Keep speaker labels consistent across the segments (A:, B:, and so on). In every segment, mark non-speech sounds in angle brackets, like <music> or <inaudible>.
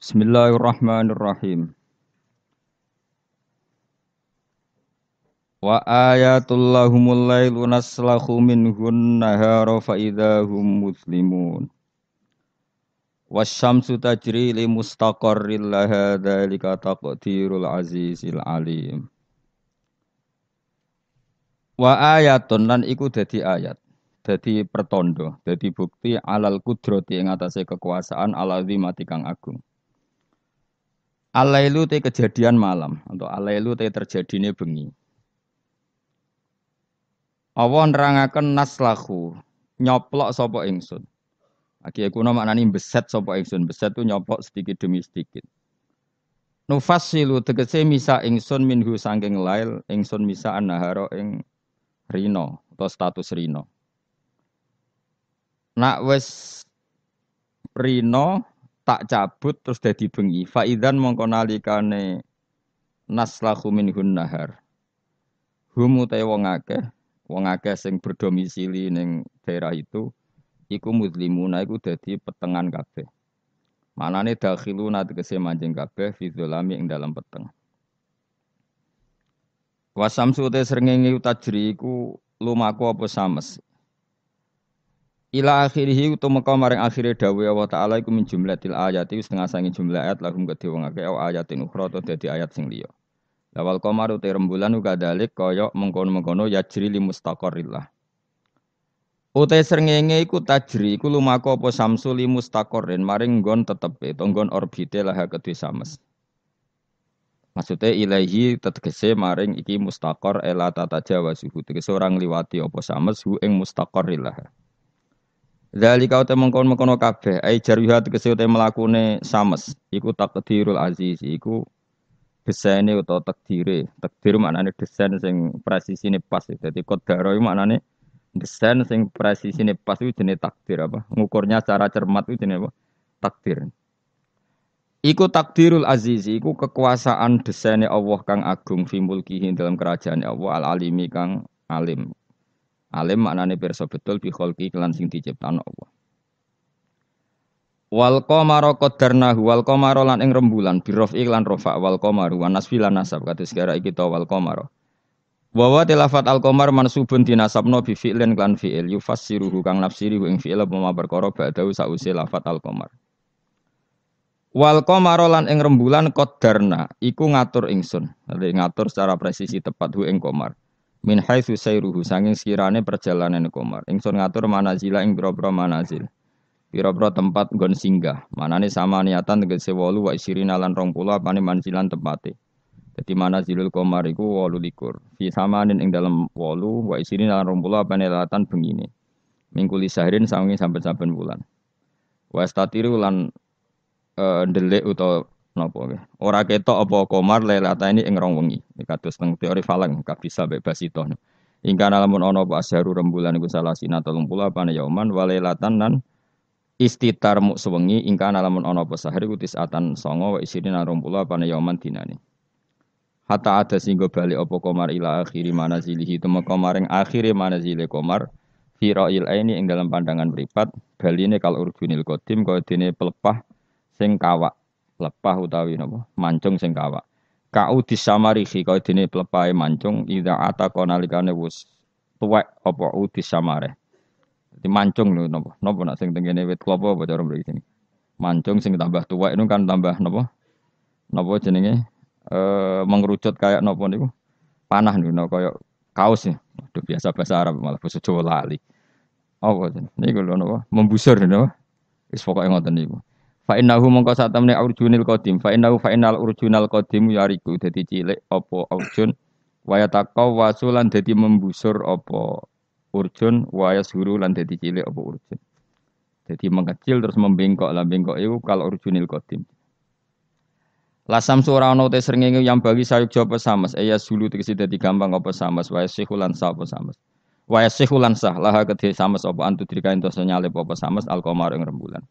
A: Bismillahirrahmanirrahim. Wa ayatul lahumul lailu naslahu minhun nahara fa idahum muslimun. Wasyamsu tajri li mustaqarril laha dzalika taqdirul azizil alim. Wa ayatun lan iku dadi ayat dadi pertondo, dadi bukti alal kudroti ing atase kekuasaan alazimati kang agung Alailu te kejadian malam atau alailu te terjadinya bengi. Allah nerangaken naslahu nyoplok sopo ingsun. Aki nama nani beset sopo ingsun, beset tu nyoplok sedikit demi sedikit. Nufasilu tegese misa ingsun minhu sangking lail ingsun misa anaharo ing rino atau status rino. Nak wes rino tak cabut terus dadi bengi faidan mongko nalikane naslahu minhun nahar hum utawa wong akeh wong akeh sing berdomisili ning daerah itu iku mudlimuna iku dadi petengan kabeh manane dakhiluna tegese manjing kabeh fi dzulami ing dalam peteng wasamsu te srengenge utajri iku lumaku apa sames ila akhirihi utawa meka maring akhire dawuh Allah taala iku min jumlatil ayati setengah sange jumlah ayat lagu kedhe wong akeh ayatin ukhra to dadi ayat sing liya Lawal komar utai rembulan uga dalik koyok mengkono-mengkono yajri li mustaqorillah. Ute serengenge iku tajri iku lumako apa samsu li mustaqorin maring nggon tetepe tonggon orbite laha ya ketui sames. Maksudnya ilahi tetegese maring iki mustakor ela tajawa suhu tegese orang liwati apa sames hu ing mustaqorillah. Dari kau temu kau mengkono kafe, ai jaruha tegese te melakune sames, iku takdirul aziz, iku desainnya utawa takdire. Takdir nih desain sing presisine pas. Dadi kodaro mana nih desain sing presisine pas itu jenis takdir apa? Ngukurnya secara cermat itu jenis apa? Takdir. Iku takdirul aziz, iku kekuasaan desainnya Allah kang agung fi dalam kerajaan Allah al alimi kang alim. Alim maknane pirsa betul bi kholqi kelan sing diciptakno Allah. Wal qamara qaddarnahu wal qamara lan ing rembulan birof iklan rofa wal qamaru wa nasbi lan nasab kados sekara iki ta wal qamara. Wa wa tilafat al qamar mansubun dinasabno bi fi'lin lan fi'il yufassiruhu kang nafsirihu ing fi'il apa ma perkara ba'dahu sause lafat al qamar. Wal qamara lan ing rembulan qadarna iku ngatur ingsun. ngatur secara presisi tepat hu ing qamar min haitsu sairuhu sanging sirane perjalanan Komar. Ingsun ngatur manazila ing boro mana manazil. Piro-piro tempat gon singgah. Manane sama niatan tegese 8 wa isirina lan 20 apane manzilan tempate. Dadi manazilul Komar iku 28. Fi samanin ing dalem 8 wa isirina lan 20 apane latan bengine. Mingkuli sahrin sanging sampai-sampai bulan. Wa statiru lan e, eh, delik utawa Napa ge? Ora ketok apa komar lailata ini ing rong wengi. Kados teng teori falang kabisa bebas itu. Ingka lamun ono apa seru rembulan iku salah sina 30 apane yauman walailatan nan istitar muk sewengi ingka lamun ono apa sahari iku songo 9 wa isine 20 apane yauman dinane. Hatta ada singgo balik opo komar ila akhiri mana manazilihi tuma yang akhiri mana manazile komar Firo ra'il aini ing dalam pandangan mripat baline kal urdunil qadim kaya pelepah sing kawak lepah utawi nopo mancung sing kawak kau disamarihi kau dini plepae mancung ida ata konalikane wis tuwek apa udis samare di mancung lho nopo napa nak sing tengene wit klopo apa cara sini mancung sing tambah tuwek itu kan tambah nopo nopo jenenge e, eh, mengerucut kayak nopo niku panah niku kaya kaos ya udah biasa bahasa Arab malah bahasa Jawa lali apa niku lho napa membusur napa wis pokoke ngoten niku Fa innahu mongko satamne urjunil qadim. Fa innahu fa innal urjunal qadim yariku dadi cilik apa urjun waya taqaw wasulan dadi membusur apa urjun waya suru lan dadi cilik apa urjun. Jadi mengecil terus membengkok lan bengkok itu kalau urjunil qadim. Lasam suara ono te srengenge yang bagi sayuk jawab samas eya sulu tegese dadi gampang apa samas waya sihulan sa apa samas. Waya sihulan sah laha kedhe samas apa antu dirikan itu senyale apa samas alkomar ing rembulan.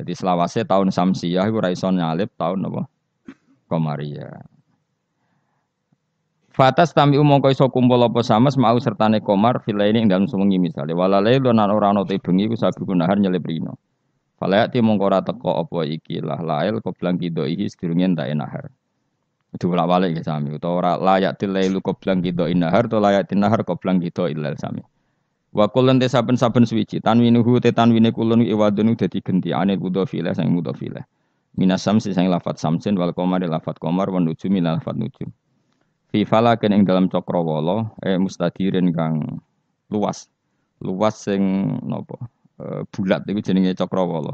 A: Jadi selawase tahun Samsiah itu raison nyalip tahun apa? Komaria. Fatas tami umongko iso kumpul apa sama semau ne komar fila ini langsung dalam semengi misalnya lei lo nan ora no te ku sabi nahar nyelip rino. Fala ya timong kora teko opo iki lah ko koblang kido iki sedurunge ndak enahar. Diulak-balik ya sami utawa ora layak lu ko koblang kido inahar to layak tinahar koblang kido ilal sami. Wa kulun te saben-saben suwiji tanwinuhu te tanwine kulun iwadun dadi gentiane mudhofi sang mudhofi minasamsi Minas samsi sang lafat samsin wal komar e lafat komar wan nujumi lafat nuju. Fi falakin ing dalam cakrawala eh mustadirin kang luas. Luas sing napa? E, bulat iku jenenge cakrawala.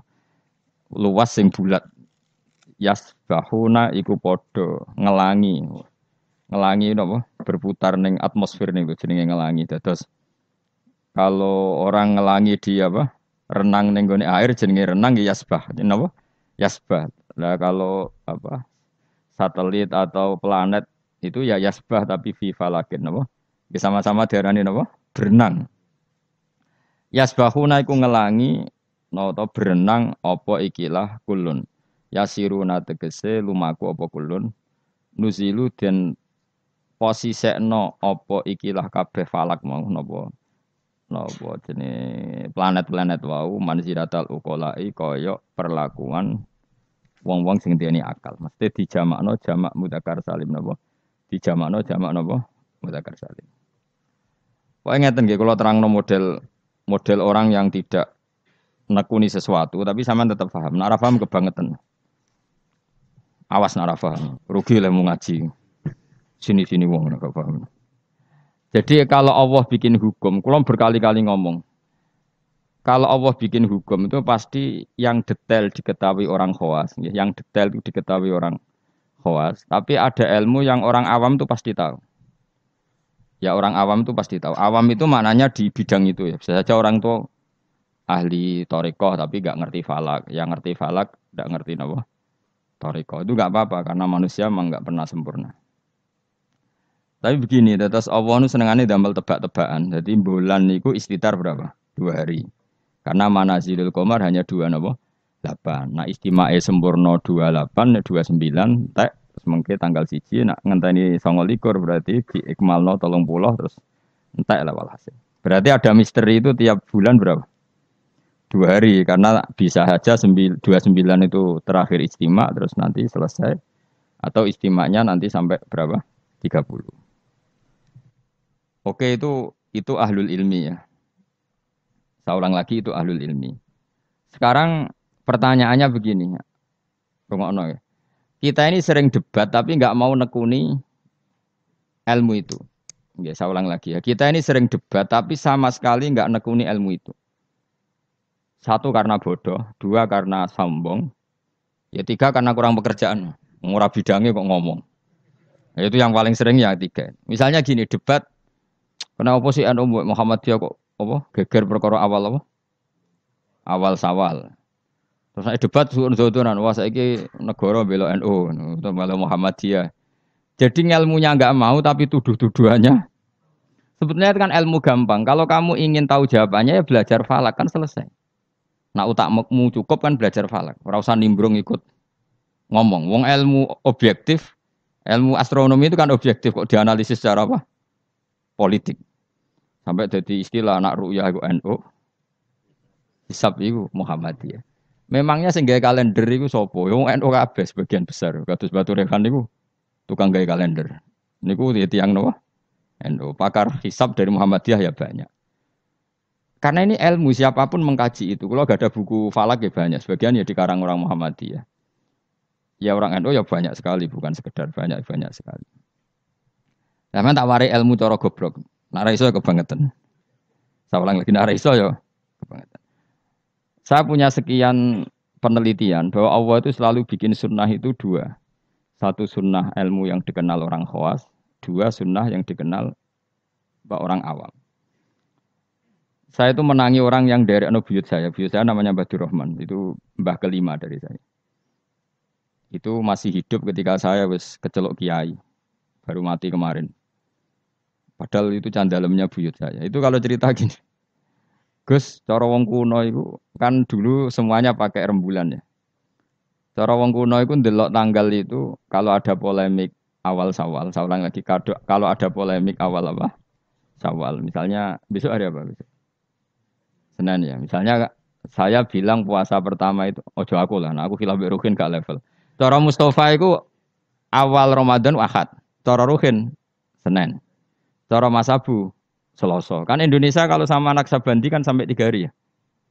A: Luas sing bulat. Yasbahuna iku padha ngelangi. Ngelangi napa? Berputar ning atmosfer niku jenenge ngelangi. Dados kalau orang ngelangi di apa renang neng air jenenge renang ya yasbah apa yasbah nah kalau apa satelit atau planet itu ya yasbah tapi viva lagi napa ya sama-sama diarani napa berenang yasbahuna iku ngelangi noto berenang opo ikilah kulun yasiruna tegese lumaku opo kulun nuzilu den no opo ikilah kabeh falak mau nopo napa jenis planet-planet wau manziratal ukolai kaya perlakuan wong-wong sing duweni akal. Mesti dijamakno jamak mudzakkar salim napa? Dijamakno jamak napa? Mudzakkar salim. Pokoke ngeten nggih kula terangno model model orang yang tidak nekuni sesuatu tapi sampean tetap paham. Nek paham kebangetan. Awas nek ora paham. Rugi lemu ngaji. Sini-sini wong nek paham. Jadi kalau Allah bikin hukum, kalau berkali-kali ngomong. Kalau Allah bikin hukum itu pasti yang detail diketahui orang khawas, ya, yang detail itu diketahui orang khawas. Tapi ada ilmu yang orang awam itu pasti tahu. Ya orang awam itu pasti tahu. Awam itu maknanya di bidang itu ya. Bisa saja orang tuh ahli torikoh tapi nggak ngerti falak. Yang ngerti falak nggak ngerti Allah. Torikoh itu nggak apa-apa karena manusia memang nggak pernah sempurna. Tapi begini, tetes Allah nu senengane damel tebak-tebakan. Jadi bulan niku istitar berapa? Dua hari. Karena mana zilul komar hanya dua nopo? Delapan. Nah istimae sempurna dua delapan, dua sembilan, Tak semengke tanggal siji, nak ngenteni songolikur likur berarti di no tolong puluh terus entek lah walhasil. Berarti ada misteri itu tiap bulan berapa? Dua hari, karena bisa saja dua sembilan itu terakhir istimak, terus nanti selesai. Atau istimaknya nanti sampai berapa? 30. Oke itu itu ahlul ilmi ya. Saya ulang lagi itu ahlul ilmi. Sekarang pertanyaannya begini. ya. Kita ini sering debat tapi nggak mau nekuni ilmu itu. Nggak saya ulang lagi ya. Kita ini sering debat tapi sama sekali nggak nekuni ilmu itu. Satu karena bodoh, dua karena sombong, ya tiga karena kurang pekerjaan. Murah bidangnya kok ngomong. Nah, itu yang paling sering ya tiga. Misalnya gini, debat Kena apa sih anu Muhammad dia kok apa geger perkara awal apa? Awal sawal. Terus saya debat suun zodonan, wah saiki negoro bela NU, Muhammad Muhammadiyah. Jadi ilmunya nggak mau tapi tuduh-tuduhannya. Sebetulnya kan ilmu gampang. Kalau kamu ingin tahu jawabannya ya belajar falak kan selesai. Nah utakmu cukup kan belajar falak. Ora nimbrung ikut ngomong. Wong ilmu objektif, ilmu astronomi itu kan objektif kok dianalisis secara apa? Politik. Sampai jadi istilah anak ruya itu NU. Hisab itu Muhammadiyah. Memangnya sehingga kalender itu sopo yang NU kabe sebagian besar. Kados Batu Rekan itu tukang gaya kalender. ini Niku tiang Noah NU pakar hisab dari Muhammadiyah ya banyak. Karena ini ilmu siapapun mengkaji itu. Kalau gak ada buku falak ya banyak. Sebagian ya dikarang orang Muhammadiyah. Ya orang NU ya banyak sekali, bukan sekedar banyak banyak sekali. Lama tak warai ilmu coro goblok. Nak ra iso ya kebangetan. Saya ulang lagi, nak ra iso ya kebangetan. Saya punya sekian penelitian bahwa Allah itu selalu bikin sunnah itu dua. Satu sunnah ilmu yang dikenal orang khawas, dua sunnah yang dikenal orang awam. Saya itu menangi orang yang dari anu buyut saya. Buyut saya namanya Mbah Durrahman. itu mbah kelima dari saya. Itu masih hidup ketika saya wis kecelok kiai. Baru mati kemarin. Padahal itu candalemnya buyut saya. Itu kalau cerita <laughs> gini. Gus, cara wong kuno itu kan dulu semuanya pakai rembulan ya. Cara wong kuno itu ndelok tanggal itu kalau ada polemik awal sawal, saya lagi kado, kalau ada polemik awal apa? Sawal. Misalnya besok hari apa besok? Senin ya. Misalnya saya bilang puasa pertama itu ojo aku lah, nah aku hilaf berukin gak level. Cara Mustafa itu awal Ramadan wahat, cara ruhin Senin. Cara Mas seloso. Kan Indonesia kalau sama sabandi kan sampai tiga hari ya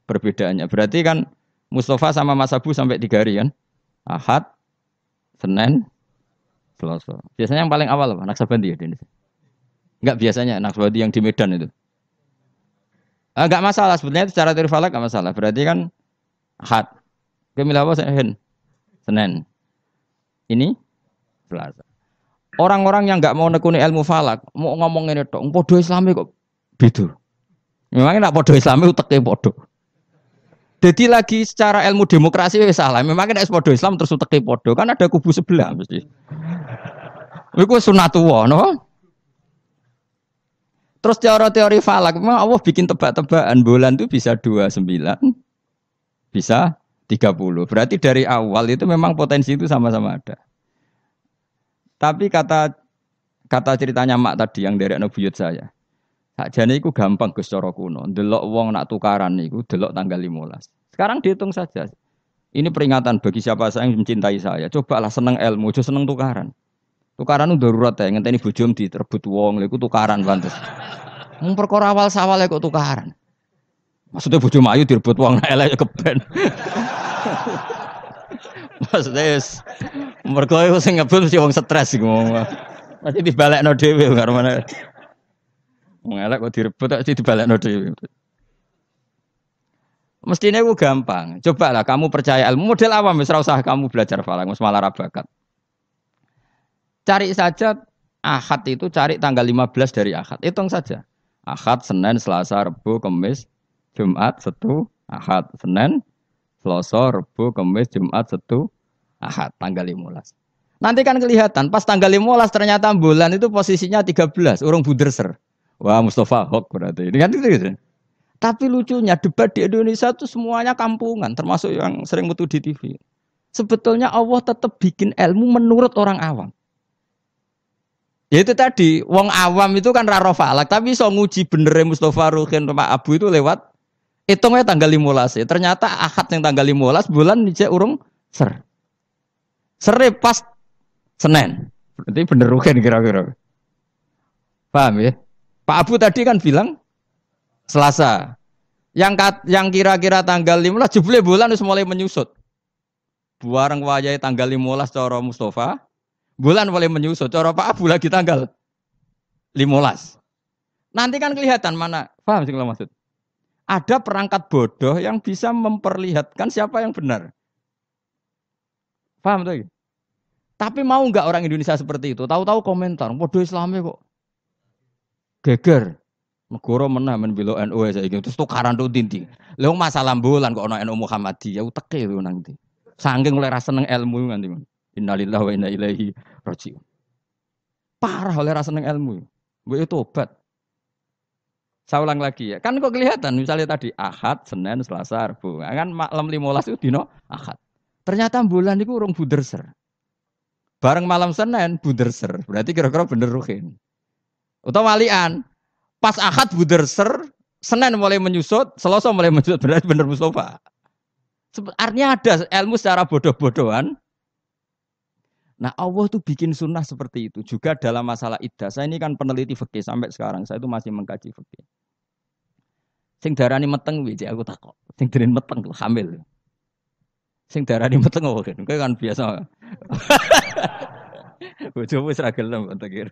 A: perbedaannya. Berarti kan Mustafa sama Mas sampai tiga hari kan? Ahad, Senin, Selasa. Biasanya yang paling awal apa? sabandi ya di Indonesia. Enggak biasanya sabandi yang di Medan itu. Enggak eh, masalah sebetulnya itu secara teori enggak masalah. Berarti kan Ahad. Kemilawa Senin. Senin. Ini Selasa. Orang-orang yang nggak mau nekuni ilmu falak, mau ngomong ini dong podo islami kok gitu Memangnya nak podo islami uteknya podo. Jadi lagi secara ilmu demokrasi ya salah. Memangnya nak podo Islam terus utak uteknya podo. Kan ada kubu sebelah mesti. Iku sunatullah, no? Terus teori-teori falak, memang Allah bikin tebak-tebakan bulan itu bisa 29, bisa 30. Berarti dari awal itu memang potensi itu sama-sama ada. Tapi kata kata ceritanya mak tadi yang dari anak buyut saya. jadi itu gampang ke Soro kuno. Delok wong nak tukaran itu delok tanggal 15. Sekarang dihitung saja. Ini peringatan bagi siapa saya yang mencintai saya. Coba Cobalah seneng ilmu, jauh seneng tukaran. Tukaran itu darurat ya, bujum di terbut wong, Itu tukaran bantes. Memperkor awal sawal, kok tukaran. Maksudnya bujum ayu direbut wong <laughs> elek ya keben. <laughs> Maksudnya wis mergo iku sing ngebul mesti wong stres iku. Mesti dibalekno dhewe karo mana. Wong elek kok direbut mesti dibalekno dhewe. Mestinya gue gampang. Coba lah kamu percaya ilmu model awam, misal usah kamu belajar falang, malah rabakat. Cari saja ahad itu cari tanggal 15 dari ahad. Hitung saja. Ahad, Senin, Selasa, Rebu, Kamis, Jumat, Setu, Ahad, Senin, Selasa, Rebo, Kamis, Jumat, Setu, Ahad, tanggal 15. Nanti kan kelihatan, pas tanggal 15 ternyata bulan itu posisinya 13, urung buderser. Wah, Mustafa hok berarti. Ini kan gitu, gitu. Tapi lucunya debat di Indonesia itu semuanya kampungan, termasuk yang sering mutu di TV. Sebetulnya Allah tetap bikin ilmu menurut orang awam. Ya itu tadi, wong awam itu kan raro falak, tapi so nguji benernya Mustafa Rukin sama Abu itu lewat itu ya tanggal 15 ternyata ahad yang tanggal 15 bulan dice urung ser sere ya pas Senin berarti bener rugen kira-kira paham ya Pak Abu tadi kan bilang Selasa yang kat, yang kira-kira tanggal 15 jebule bulan itu mulai menyusut buareng wayai tanggal 15 cara Mustafa bulan mulai menyusut cara Pak Abu lagi tanggal 15 nanti kan kelihatan mana paham sih kalau maksud ada perangkat bodoh yang bisa memperlihatkan siapa yang benar. Paham tuh? Tapi mau nggak orang Indonesia seperti itu? Tahu-tahu komentar, bodoh Islamnya kok geger. Negara mana menbilo NU e saya gitu. Terus tukaran tuh dinti. Lha masalah bulan kok ono NU Muhammadiyah ya, uteke tuh nanti. Sanggeng oleh rasa seneng ilmu nanti. Innalillahi wa inna ilaihi rojiun. Parah oleh rasa neng ilmu. Gue itu obat. Saya ulang lagi ya. Kan kok kelihatan misalnya tadi Ahad, Senin, Selasa, Rabu. Nah, kan malam 15 itu dino Ahad. Ternyata bulan itu urung buderser. Bareng malam Senin buderser. Berarti kira-kira bener ruhin. Atau walian. Pas Ahad buderser, Senin mulai menyusut, Selasa mulai menyusut. Berarti bener Mustafa. Artinya ada ilmu secara bodoh-bodohan Nah Allah tuh bikin sunnah seperti itu juga dalam masalah iddah. Saya ini kan peneliti fikih sampai sekarang. Saya itu masih mengkaji fikih. Sing darani meteng wiji aku takok. Sing darani meteng hamil. Sing darani meteng oh kan. Kowe kan biasa. <laughs> Bojomu wis ra gelem tak kira.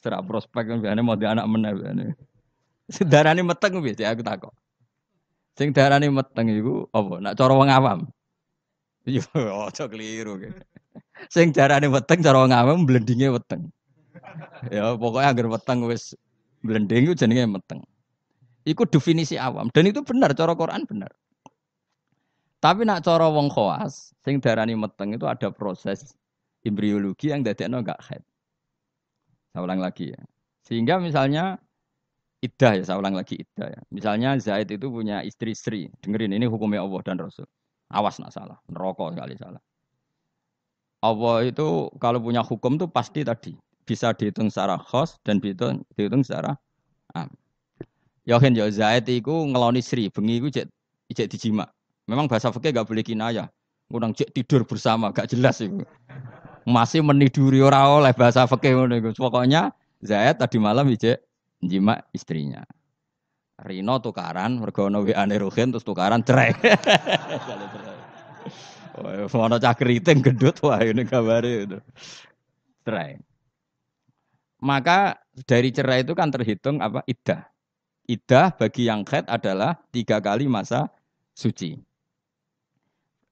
A: Serak prospek kan biasane mau di anak meneh biasane. Sing darani meteng wiji aku takok. Sing darani meteng iku Oh, Nak cara wong awam. Yo, iya, <laughs> ojo keliru. Sing jarane weteng cara ngawem blendingnya weteng. Ya, pokoknya agar weteng wes blending itu jenenge meteng. Iku definisi awam dan itu benar cara Quran benar. Tapi nak cara wong khawas, sing darani meteng itu ada proses embriologi yang dadekno gak head. Saya ulang lagi ya. Sehingga misalnya idah ya, saya ulang lagi idah ya. Misalnya Zaid itu punya istri-istri. Dengerin ini hukumnya Allah dan Rasul. Awas nak salah, neraka sekali salah. Allah itu kalau punya hukum tuh pasti tadi bisa dihitung secara khos dan dihitung, dihitung secara am. Yohin ya kan, yo ya, Zaid iku ngeloni Sri, bengi ku cek cek dijima. Memang bahasa fikih gak boleh kina ya Kurang cek tidur bersama, gak jelas itu. Masih meniduri orang oleh bahasa fikih Pokoknya Zaid tadi malam cek jima istrinya. Rino tukaran, mereka ana wa Ruhin terus tukaran cerai. Wah, mau cah keriting gendut wah ini kabari, itu. Cerai. Maka dari cerai itu kan terhitung apa idah. Idah bagi yang khed adalah tiga kali masa suci.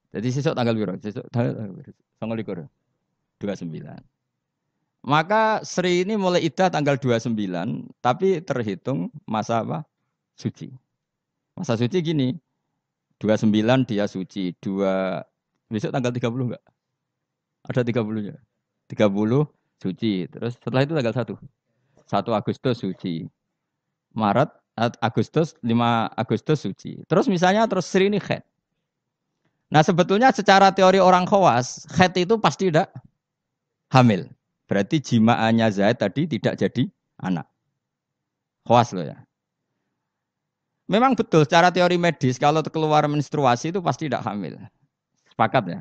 A: Jadi sisok tanggal biru, sisok tanggal biru, tanggal Dua sembilan. Maka Sri ini mulai idah tanggal 29, tapi terhitung masa apa? suci. Masa suci gini, 29 dia suci, dua besok tanggal 30 enggak? Ada 30 ya. 30 suci, terus setelah itu tanggal 1. 1 Agustus suci. Maret eh, Agustus 5 Agustus suci. Terus misalnya terus Sri ini head. Nah sebetulnya secara teori orang khawas, head itu pasti tidak hamil. Berarti jimaannya Zaid tadi tidak jadi anak. Khawas loh ya. Memang betul secara teori medis kalau keluar menstruasi itu pasti tidak hamil. Sepakat ya?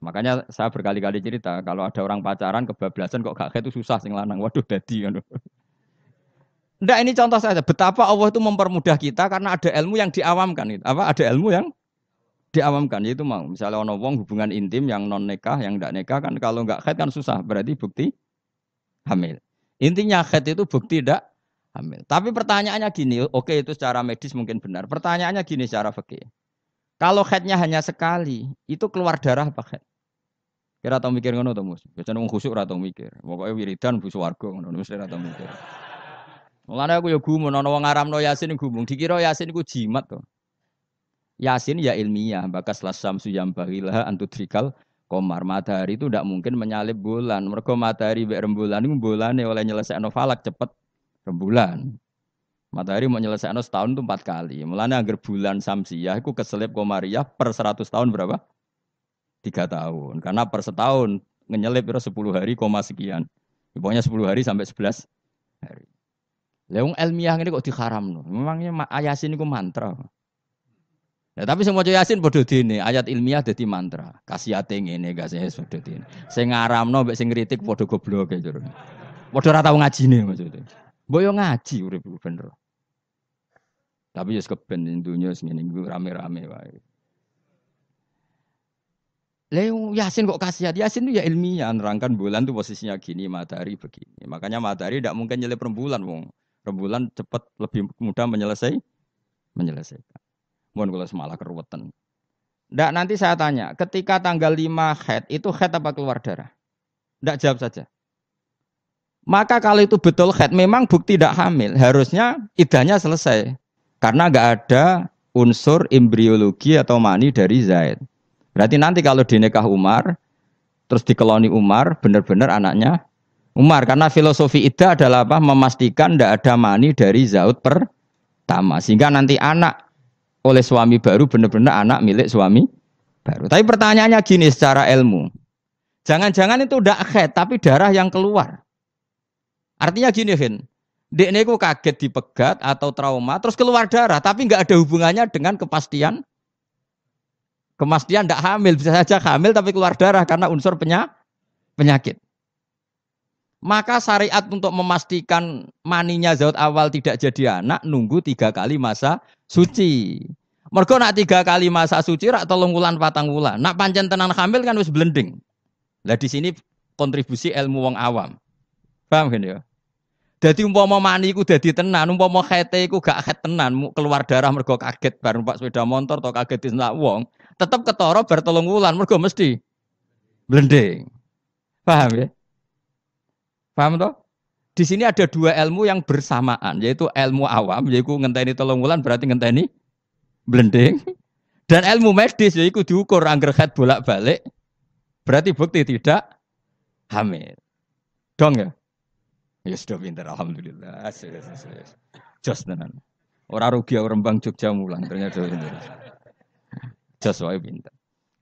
A: Makanya saya berkali-kali cerita kalau ada orang pacaran kebablasan kok gak itu susah sing lanang. Waduh dadi ngono. Ndak ini contoh saja betapa Allah itu mempermudah kita karena ada ilmu yang diawamkan itu. Apa ada ilmu yang diawamkan itu mau misalnya ono wong hubungan intim yang non nikah yang tidak nikah kan kalau nggak khed kan susah berarti bukti hamil. Intinya khed itu bukti ndak hamil. Tapi pertanyaannya gini, oke okay, itu secara medis mungkin benar. Pertanyaannya gini secara fikih. Kalau headnya hanya sekali, itu keluar darah apa head? Kira tau mikir ngono tuh Mus. biasanya nunggu khusuk ora mikir. Pokoknya wiridan bu swarga ngono mus ora mikir. Mulanya aku ya gumun nono wong ngaramno Yasin gumung, dikira Yasin ku jimat tuh. Yasin ya ilmiah, bakas lasam suyam bahilah antutrikal komar matahari itu tidak mungkin menyalip bulan. Mergo matahari berembulan, bulan ini oleh nyelesekno falak cepet rembulan. Matahari mau nyelesaikan setahun itu empat kali. Mulanya agar bulan Samsiah, aku keselip komariah per seratus tahun berapa? Tiga tahun. Karena per setahun ngenyelip itu sepuluh hari koma sekian. Pokoknya sepuluh hari sampai sebelas hari. Leung ilmiah ini kok diharam no. Memangnya ayasin itu mantra. Nah, tapi semua cuy yasin bodoh dini ayat ilmiah jadi mantra. Kasih hati ini gak sih bodoh dini. Saya ngaram no, saya kritik bodoh goblok gitu. E, bodoh rata ngaji nih maksudnya. Boyo ngaji urip bener. Tapi ya keben dunia sini rame-rame wae. Leo Yasin kok kasihan? Yasin itu ya ilmiah nerangkan bulan tuh posisinya gini, matahari begini. Makanya matahari tidak mungkin nyelip rembulan, wong. Rembulan cepat lebih mudah menyelesai, menyelesaikan. Mohon kalau semalah keruwetan. Ndak nanti saya tanya, ketika tanggal 5 head itu head apa keluar darah? Ndak jawab saja. Maka kalau itu betul head memang bukti tidak hamil, harusnya idahnya selesai. Karena nggak ada unsur embriologi atau mani dari Zaid. Berarti nanti kalau dinikah Umar, terus dikeloni Umar, benar-benar anaknya Umar. Karena filosofi idah adalah apa? Memastikan tidak ada mani dari Zaid pertama. Sehingga nanti anak oleh suami baru benar-benar anak milik suami baru. Tapi pertanyaannya gini secara ilmu. Jangan-jangan itu tidak head, tapi darah yang keluar. Artinya gini, Vin. Dekne ku kaget dipegat atau trauma terus keluar darah, tapi nggak ada hubungannya dengan kepastian kepastian tidak hamil, bisa saja hamil tapi keluar darah karena unsur penya, penyakit. Maka syariat untuk memastikan maninya zat awal tidak jadi anak nunggu tiga kali masa suci. Mergo nak tiga kali masa suci rak tolong wulan patang wulan. Nak pancen tenan hamil kan wis blending. Lah di sini kontribusi ilmu wong awam. Paham kan ya? Dadi umpama mani iku dadi tenan, umpama khete iku gak khet tenan, keluar darah mergo kaget bar numpak sepeda motor atau kaget disenak wong, tetep ketara bar telung wulan mergo mesti blending. Paham ya? Paham toh? Di sini ada dua ilmu yang bersamaan, yaitu ilmu awam, yaitu ngenteni telung wulan berarti ngenteni blending. Dan ilmu medis yaitu diukur angger khet bolak-balik berarti bukti tidak hamil. Dong ya? Ya sudah pinter alhamdulillah. Asik asik. Jos tenan. Ora rugi orang Rembang Jogja mulang ternyata pinter. Jos wae pinter.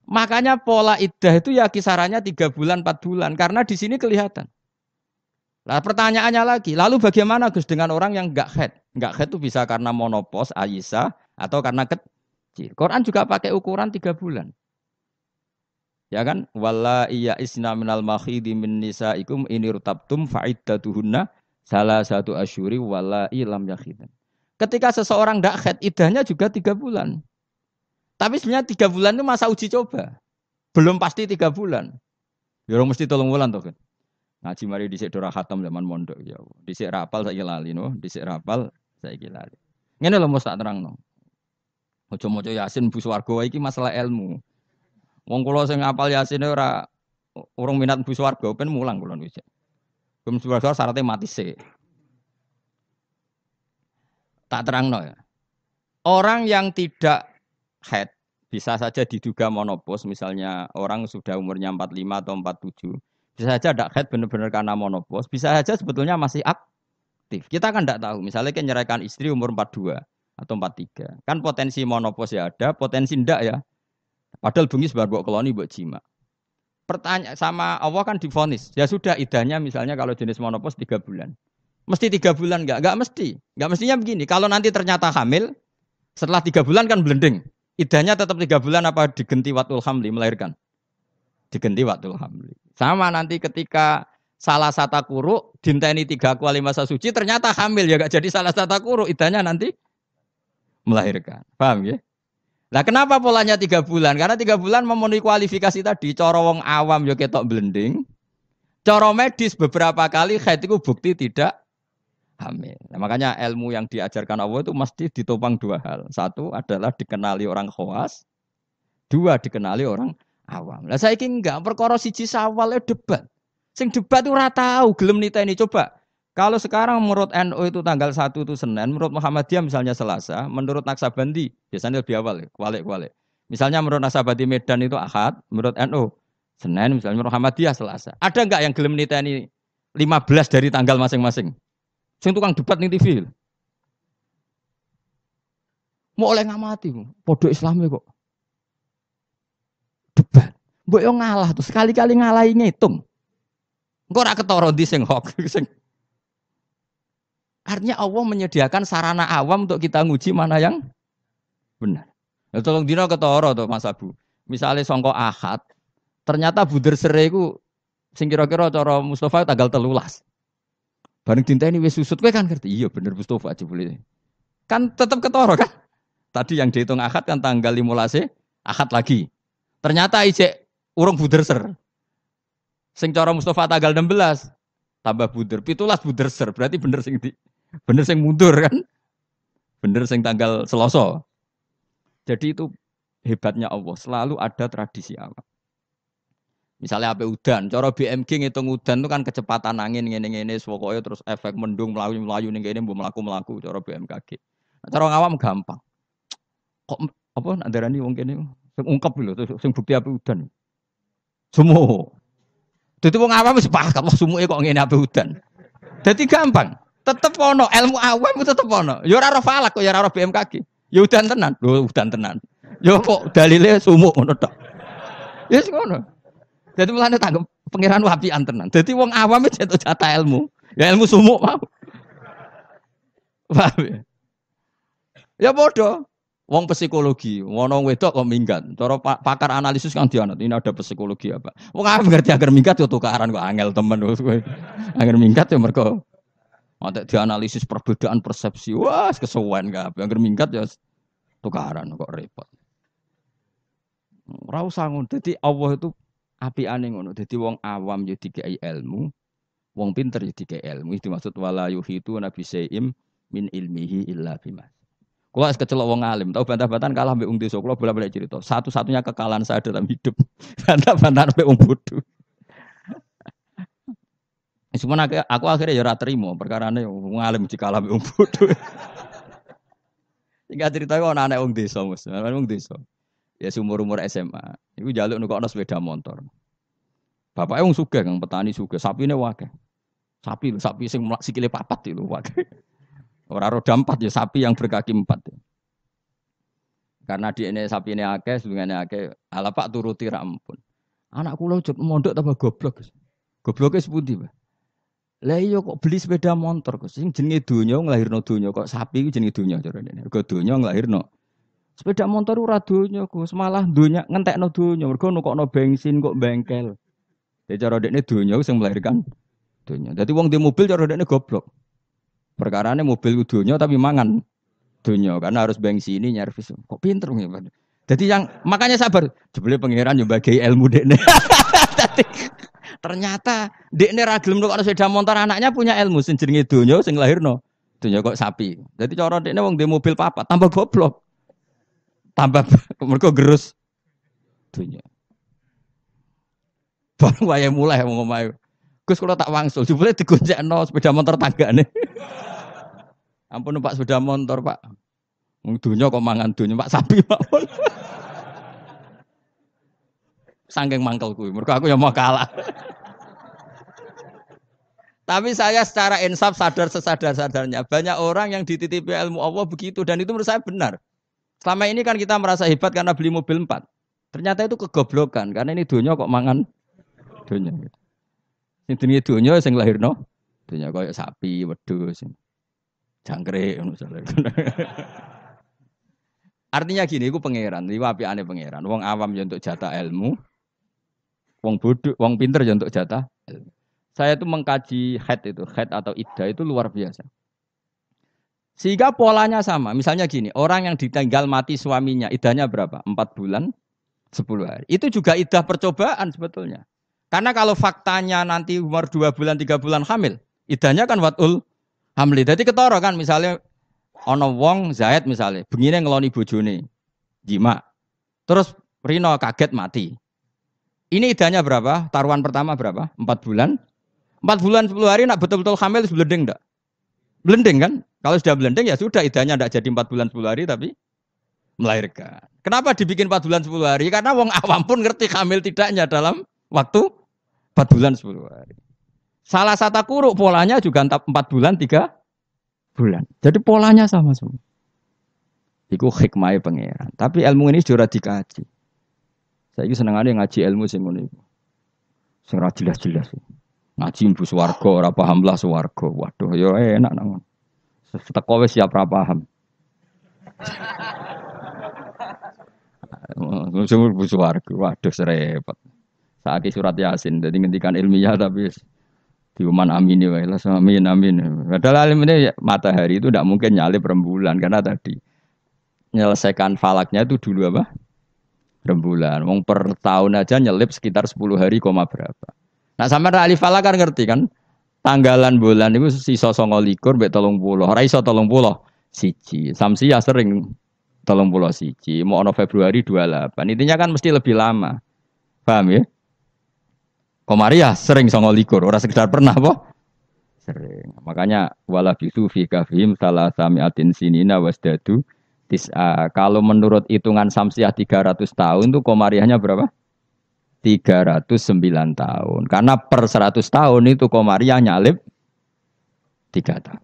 A: Makanya pola iddah itu ya kisarannya tiga bulan empat bulan karena di sini kelihatan. Nah pertanyaannya lagi, lalu bagaimana Gus dengan orang yang enggak head? Enggak head itu bisa karena monopos, Aisyah, atau karena kecil. Quran juga pakai ukuran tiga bulan. Ya kan? Walla iya isna minal makhidi min nisaikum inirtabtum fa'iddatuhunna salah satu asyuri walla ilam yakhidin. Ketika seseorang tidak khed, idahnya juga tiga bulan. Tapi sebenarnya tiga bulan itu masa uji coba. Belum pasti tiga bulan. Ya mesti tolong bulan tuh kan. Ngaji mari dhisik dora khatam zaman mondok ya. Dhisik rapal saya lali no, dhisik rapal saya lali. Ini lo mau tak terangno. Ojo-ojo Yasin bu swarga ini masalah ilmu. Wong kula sing apal Yasin ora urung minat mlebu swarga ben mulang kula wis. Ben swarga syaraté mati sih. Tak terangno ya. Orang yang tidak head bisa saja diduga monopos, misalnya orang sudah umurnya 45 atau 47, bisa saja tidak head benar-benar karena monopos, bisa saja sebetulnya masih aktif. Kita kan tidak tahu, misalnya kan istri umur 42 atau 43. Kan potensi monopos ya ada, potensi tidak ya Padahal bungis baru buat koloni buat jima. Pertanyaan sama Allah kan difonis. Ya sudah idahnya misalnya kalau jenis monopos tiga bulan. Mesti tiga bulan enggak? Enggak mesti. Enggak mestinya begini. Kalau nanti ternyata hamil, setelah tiga bulan kan blending. Idahnya tetap tiga bulan apa digenti waktu hamli melahirkan? Digenti waktu hamli. Sama nanti ketika salah satu kuru dinteni tiga kuali masa suci ternyata hamil ya gak jadi salah satu kuru idahnya nanti melahirkan paham ya Nah, kenapa polanya tiga bulan? Karena tiga bulan memenuhi kualifikasi tadi. Corong awam yo ketok blending. Coro medis beberapa kali haid itu bukti tidak hamil. Nah, makanya ilmu yang diajarkan Allah itu mesti ditopang dua hal. Satu adalah dikenali orang khawas. Dua dikenali orang awam. Nah, saya ingin enggak perkara siji sawalnya debat. Sing debat itu ora gelem nita ini coba. Kalau sekarang menurut NU itu tanggal 1 itu Senin, menurut Muhammadiyah misalnya Selasa, menurut Naksabandi, biasanya lebih awal, kualik-kualik. Ya, misalnya menurut Naksabandi Medan itu Ahad, menurut NU Senin, misalnya menurut Muhammadiyah Selasa. Ada nggak yang gelem lima 15 dari tanggal masing-masing? Sing tukang debat nih TV. Mau oleh ngamati, podo Islam ya, kok. Debat. Mbok yo ngalah tuh sekali-kali ngalahi ngitung. Engko ora ketara ndi sing hok <laughs> sing Artinya Allah menyediakan sarana awam untuk kita nguji mana yang benar. Ya, tolong dino ketoro tuh Mas Abu. Misalnya songko ahad, ternyata buder sereku ku sing kira-kira Mustafa tanggal telulas. Bareng tinta ini wis susut kowe kan ngerti. Iya bener Mustafa boleh. Kan tetap ketoro kan? Tadi yang dihitung ahad kan tanggal 15 ahad lagi. Ternyata ijek urung buder ser. Sing cara Mustafa tanggal 16 tambah buder, pitulas buder ser. Berarti bener sing di bener sing mundur kan hmm? bener sing tanggal seloso jadi itu hebatnya Allah selalu ada tradisi allah misalnya apa udan cara BMG ngitung udan itu kan kecepatan angin ini ini ini terus efek mendung melayu melayu ini ini buat melaku melaku cara BMKG nah, cara ngawam gampang kok apa ada ini mungkin ini ungkap dulu tuh terus sing bukti apa udan semua itu wong ngawam sepakat paham semua kok ini apa udan. jadi gampang tetep ono ilmu awam tetep ono. Yo ya ora falak kok yo ya ora BMKG. yo ya udan tenan. Lho udan tenan. Yo kok dalile sumuk ngono tok. Ya ngono. Dadi mulane tanggap pangeran wapi tenan. Dadi wong awam jatuh jatah ilmu. Ya ilmu sumuk mau. Paham ya? Ya bodoh. Wong psikologi, wong wedok kok minggat. Cara pakar analisis kan dia ini ada psikologi apa. Wong ngerti agar minggat yo tukaran kok angel temen kowe. Agar minggat yo mergo Mantek nah, dianalisis perbedaan persepsi, wah kesuwen gak, yang minggat ya tukaran kok repot. Ora usah ngono. Dadi Allah itu aneh ngono. Dadi wong awam yo ya dikai ilmu, wong pinter yo ya dikai ilmu. Iki maksud wala yuhitu nabi saim min ilmihi illa bima. Kula es kecelok wong alim, tau bantah-bantahan kalah mbek wong desa. Kula bola-bali cerita. Satu-satunya kekalahan saya dalam hidup <laughs> bantah-bantahan mbek wong bodoh. Cuman aku, aku akhirnya ya terima perkara ini ya, wong alim kalam wong bodoh. Tinggal cerita kok anak wong desa Mas, wong desa. Ya umur umur SMA. Iku nukok nukokno sepeda motor. Bapaknya wong suka kan petani suka, sapi ini wakai. Sapi sapi sing sikile papat itu wakai. orang roda empat ya sapi yang berkaki empat. Ya. Karena di ini sapi ini akeh, sebelumnya akeh, ala pak turuti rampun. Anak kulo mondok tambah goblok. Gobloknya sepundi, Pak. Lah iya kok beli sepeda motor kok sing jenenge donya nglahirno donya kok sapi ku jenenge donya carane. Mergo donya nglahirno. Sepeda motor ora donya Gus, malah donya ngentekno donya mergo nukokno bensin kok bengkel. Ya cara dekne donya sing melahirkan donya. Dadi wong di mobil cara dekne goblok. Perkarane mobil ku donya tapi mangan donya karena harus bensin ini nyervis. Kok pinter ngene. Jadi yang makanya sabar, jebule pangeran yo bagi ilmu dekne. <laughs> Ternyata dekne ini ragilum kok sepeda motor anaknya punya ilmu sejenis itu sing sing lahirno. Donya kok sapi. Jadi cara ini wong di mobil papa, tambah goblok. Tambah <laughs> mereka gerus donya. Baru wayang mulai mau ngomong Gus kalau tak wangsul, digunjak no, sepeda motor tangga nih. <laughs> Ampun Pak sepeda motor, Pak. dunia kok mangan dunia Pak sapi Pak sanggeng mangkel kuwi. Mergo aku ya mau kalah. Tapi saya secara insaf sadar sesadar-sadarnya banyak orang yang dititipi ilmu Allah begitu dan itu menurut saya benar. Selama ini kan kita merasa hebat karena beli mobil 4. Ternyata itu kegoblokan karena ini dunia kok mangan dunia. Ini dunia dunia lahir no, dunia kayak sapi, wedus, jangkrik Artinya gini, aku pangeran, ini wapi aneh pangeran. Wong awam ya untuk jatah ilmu, Wong bodoh, wong pinter ya untuk jatah. Saya itu mengkaji head itu, head atau ida itu luar biasa. Sehingga polanya sama. Misalnya gini, orang yang ditinggal mati suaminya, idahnya berapa? Empat bulan, sepuluh hari. Itu juga idah percobaan sebetulnya. Karena kalau faktanya nanti umur dua bulan, tiga bulan hamil, idahnya kan watul hamil. Jadi ketoro kan misalnya ono wong Zaid misalnya, begini ngeloni bojone, jima. Terus Rino kaget mati. Ini idahnya berapa? Taruhan pertama berapa? Empat bulan. Empat bulan sepuluh hari nak betul-betul hamil harus blending, enggak? Blending kan? Kalau sudah blending ya sudah idahnya enggak jadi empat bulan sepuluh hari tapi melahirkan. Kenapa dibikin empat bulan sepuluh hari? Karena wong awam pun ngerti hamil tidaknya dalam waktu empat bulan sepuluh hari. Salah satu kuruk polanya juga empat bulan tiga bulan. Jadi polanya sama semua. Iku hikmahnya pangeran. Tapi ilmu ini sudah dikaji. Saya seneng aja ngaji ilmu sih ngono itu. Sengra jelas-jelas. Ngaji ibu suwargo, ora paham suwargo. Waduh yo, ya enak nengon. Seteko siap ra ham. Sumur ibu suwargo, waduh serempet. Saat surat yasin, jadi ngendikan ilmiah tapi diuman amin ya lah amin amin padahal alim ini matahari itu tidak mungkin nyalip rembulan karena tadi menyelesaikan falaknya itu dulu apa rembulan. Wong per tahun aja nyelip sekitar 10 hari koma berapa. Nah sama alif falah kan ngerti kan? Tanggalan bulan itu sisa songo likur tolong puloh, raiso iso puloh, siji. Samsiah sering tolong puloh siji. Mau ono Februari 28. Intinya kan mesti lebih lama. Paham ya? Komariah sering songo likur, Orang sekedar pernah boh? Sering. Makanya wala bisu fi kafim salah sini sinina wasdadu Tis'a. Ah, kalau menurut hitungan Samsiah 300 tahun itu komariahnya berapa? 309 tahun. Karena per 100 tahun itu komariah nyalip 3 tahun.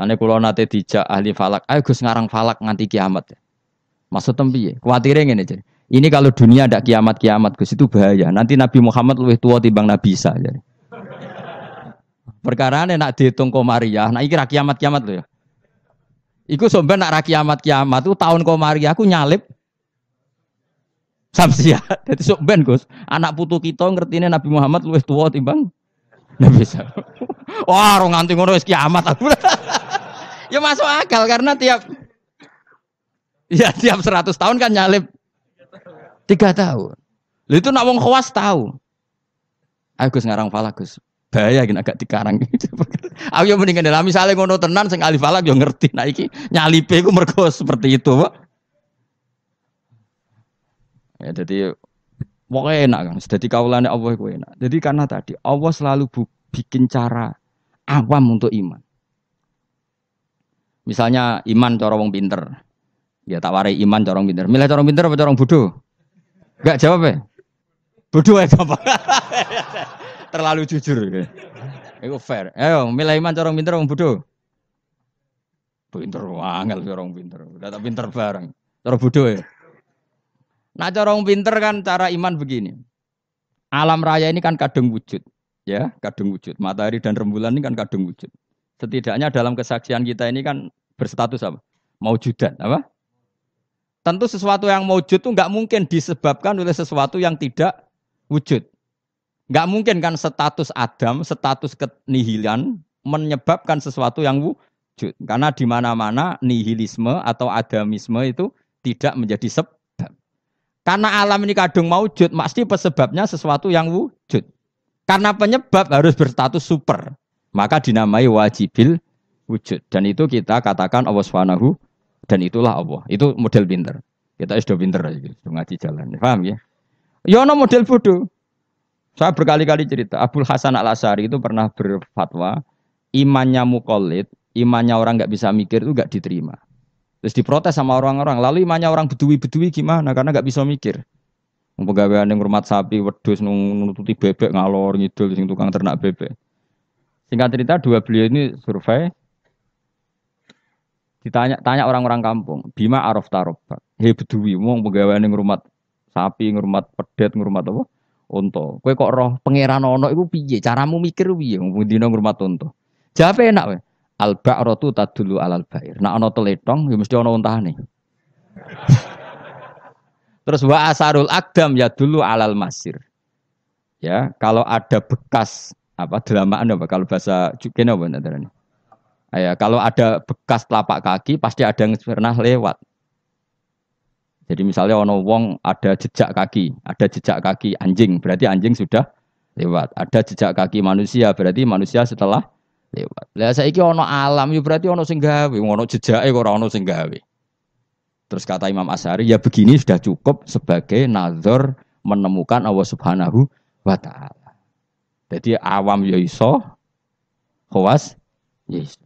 A: Ane kalau nanti dijak ahli falak, ayo Gus ngarang falak nganti kiamat. Maksud tempi, khawatirin ini jadi. Ini kalau dunia ada kiamat-kiamat Gus itu bahaya. Nanti Nabi Muhammad lebih tua timbang Nabi Isa jadi. Perkara nak dihitung komariah, nah ini kira kiamat-kiamat loh ya. Iku somben nak rakyat kiamat-kiamat tuh tahun komari aku nyalip Samsia. Jadi <laughs> sok Gus, anak putu kita ini Nabi Muhammad luwih tua timbang <laughs> Nabi bisa. Wah, orang nganti ngono kiamat aku. <laughs> ya masuk akal karena tiap ya tiap seratus tahun kan nyalip tiga tahun. Lalu itu nak wong khawas tahu. Agus ngarang pala Gus bahaya gini agak dikarang. aku yang mendingan dalam misalnya ngono tenan sing alif alak yang ngerti. Nah iki nyalipe iku seperti itu, Pak. Ya jadi pokoknya enak kan. Jadi kaulane Allah gue enak. Jadi karena tadi Allah selalu bu, bikin cara awam untuk iman. Misalnya iman corong pinter. Ya tak warai iman corong pinter. Milih corong pinter apa corong bodoh? Gak jawab ya? Bodoh ya eh, Bapak. <laughs> terlalu jujur. itu fair. Ayo, milih iman cara pinter wong bodoh. Pinter angel corong ya pinter. Udah tak pinter bareng. corong bodoh ya. Nah, corong pinter kan cara iman begini. Alam raya ini kan kadung wujud, ya, kadung wujud. Matahari dan rembulan ini kan kadung wujud. Setidaknya dalam kesaksian kita ini kan berstatus apa? Maujudan, apa? Tentu sesuatu yang mau itu nggak mungkin disebabkan oleh sesuatu yang tidak wujud. Gak mungkin kan status Adam, status kenihilan menyebabkan sesuatu yang wujud. Karena di mana-mana nihilisme atau adamisme itu tidak menjadi sebab. Karena alam ini kadung maujud, pasti pesebabnya sesuatu yang wujud. Karena penyebab harus berstatus super. Maka dinamai wajibil wujud. Dan itu kita katakan Allah swt dan itulah Allah. Itu model pinter. Kita sudah pinter lagi, sudah ngaji jalan. Paham ya? Yono ya, model bodoh. Saya berkali-kali cerita, Abdul Hasan Al Asari itu pernah berfatwa imannya mukolit, imannya orang nggak bisa mikir itu nggak diterima. Terus diprotes sama orang-orang. Lalu imannya orang bedui-bedui gimana? Karena nggak bisa mikir. Pegawai yang rumah sapi, wedus, nututi bebek, ngalor, ngidul, sing tukang ternak bebek. Singkat cerita, dua beliau ini survei. Ditanya tanya orang-orang kampung, Bima Arof Tarobak. Hei bedui, mau pegawaian yang rumah sapi, ngurmat pedet, ngurmat apa? unta. Kowe kok roh pangeran ono iku piye? Caramu mikir piye wong dina rumah unta. Jawabe enak roh Al ba'ratu dulu alal bair. Nak ana teletong ya mesti ana nih. <laughs> Terus wa asarul akdam ya dulu alal masir. Ya, kalau ada bekas apa delamaan apa kalau bahasa kene apa ndarane. Ya, kalau ada bekas telapak kaki pasti ada yang pernah lewat. Jadi misalnya ono wong ada jejak kaki, ada jejak kaki anjing, berarti anjing sudah lewat. Ada jejak kaki manusia, berarti manusia setelah lewat. Lah saiki ono alam ya berarti ono sing gawe, ono jejake ora ono sing gawe. Terus kata Imam Asyari, ya begini sudah cukup sebagai nazar menemukan Allah Subhanahu wa taala. Jadi awam ya iso, khawas ya iso.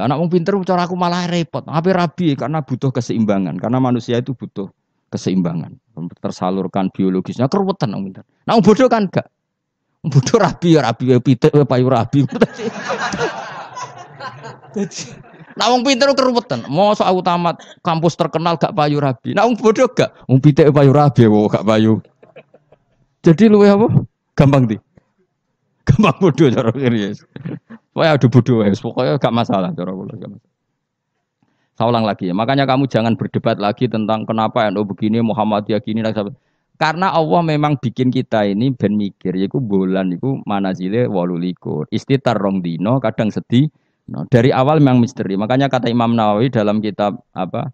A: Lah anak wong pinter cara aku malah repot. Apa rabi karena butuh keseimbangan. Karena manusia itu butuh keseimbangan. Tersalurkan biologisnya keruwetan wong pinter. Nah wong bodoh kan gak. Wong bodoh rabi ya rabi ya pitik ya payu rabi. <laughs> Nah wong pinter keruwetan. Mosok aku tamat kampus terkenal gak payu rabi. Nah wong bodoh gak. Wong pitik ya payu rabi wo gak payu. Jadi luwe apa? Gampang di. Gampang bodoh cara kiri. Pokoknya adu bodoh ya, pokoknya gak masalah cara kula Saya ulang lagi ya, makanya kamu jangan berdebat lagi tentang kenapa NU begini, Muhammad Muhammadiyah gini, karena Allah memang bikin kita ini ben mikir yaiku bulan iku manazile 18 istitar rong dino kadang sedih no, dari awal memang misteri makanya kata Imam Nawawi dalam kitab apa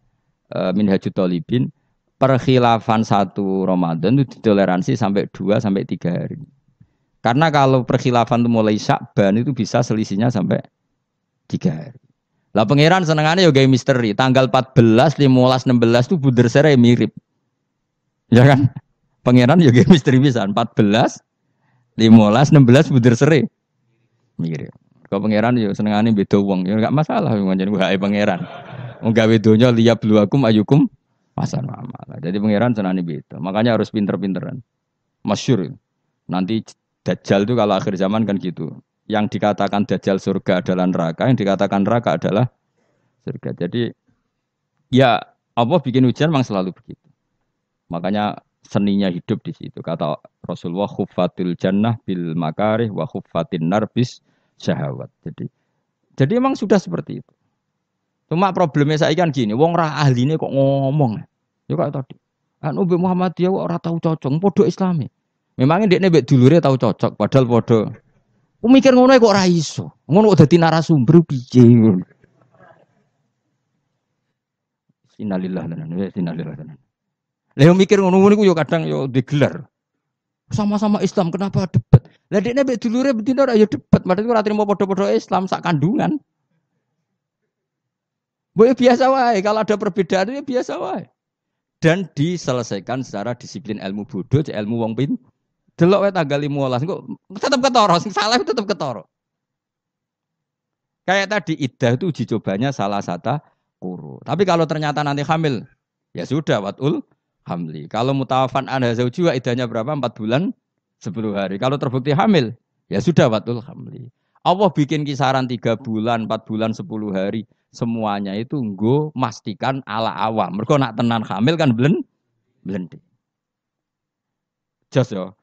A: e, Minhajut Talibin perkhilafan satu Ramadan itu ditoleransi sampai dua sampai tiga hari karena kalau perkhilafan itu mulai Syakban itu bisa selisihnya sampai tiga hari. Lah pangeran senengannya yoga misteri. Tanggal 14, 15, 16 itu buder serai mirip. Ya kan? Pangeran ya misteri bisa. 14, 15, 16 buder serai Mirip. Kalau pangeran yoga senengannya beda uang, Ya enggak masalah Jadi gua ae pangeran. Enggak gawe liap liyab luakum ayukum pasar mama. Jadi pangeran senengannya beda. Makanya harus pinter-pinteran. Masyur. Nanti Dajjal itu kalau akhir zaman kan gitu. Yang dikatakan Dajjal surga adalah neraka, yang dikatakan neraka adalah surga. Jadi ya Allah bikin hujan memang selalu begitu. Makanya seninya hidup di situ. Kata Rasulullah khufatil jannah bil makarih wa khuffatin narbis syahwat. Jadi jadi emang sudah seperti itu. Cuma problemnya saya kan gini, wong ra ini kok ngomong. Ya kayak tadi. Anu Muhammad dia ora tahu cocok, podo Islami. Memangnya dia nebek dulure tahu cocok, padahal bodoh. Aku mikir ngono kok raiso, ngono udah di narasumber piye ngono. Innalillah tenan, wis innalillah tenan. Lah mikir ngono ngono yo kadang yo digelar. Sama-sama Islam kenapa debat? Lah dekne mek dulure bendina ora yo debat, padahal ora trimo bodoh padha Islam sak kandungan. Boleh biasa wae, kalau ada perbedaan ya biasa wae. Dan diselesaikan secara disiplin ilmu bodoh, ilmu wong pintar delok wae tanggal 15 kok tetap ketoro, sing salah tetap ketoro. Kayak tadi iddah itu uji cobanya salah satu kuru. Tapi kalau ternyata nanti hamil, ya sudah watul hamli. Kalau mutawafan anda zauji idahnya berapa? Empat bulan sepuluh hari. Kalau terbukti hamil, ya sudah watul hamli. Allah bikin kisaran tiga bulan, empat bulan, sepuluh hari. Semuanya itu nggo mastikan ala awam. Mergo nak tenan hamil kan blen blen Jos yo.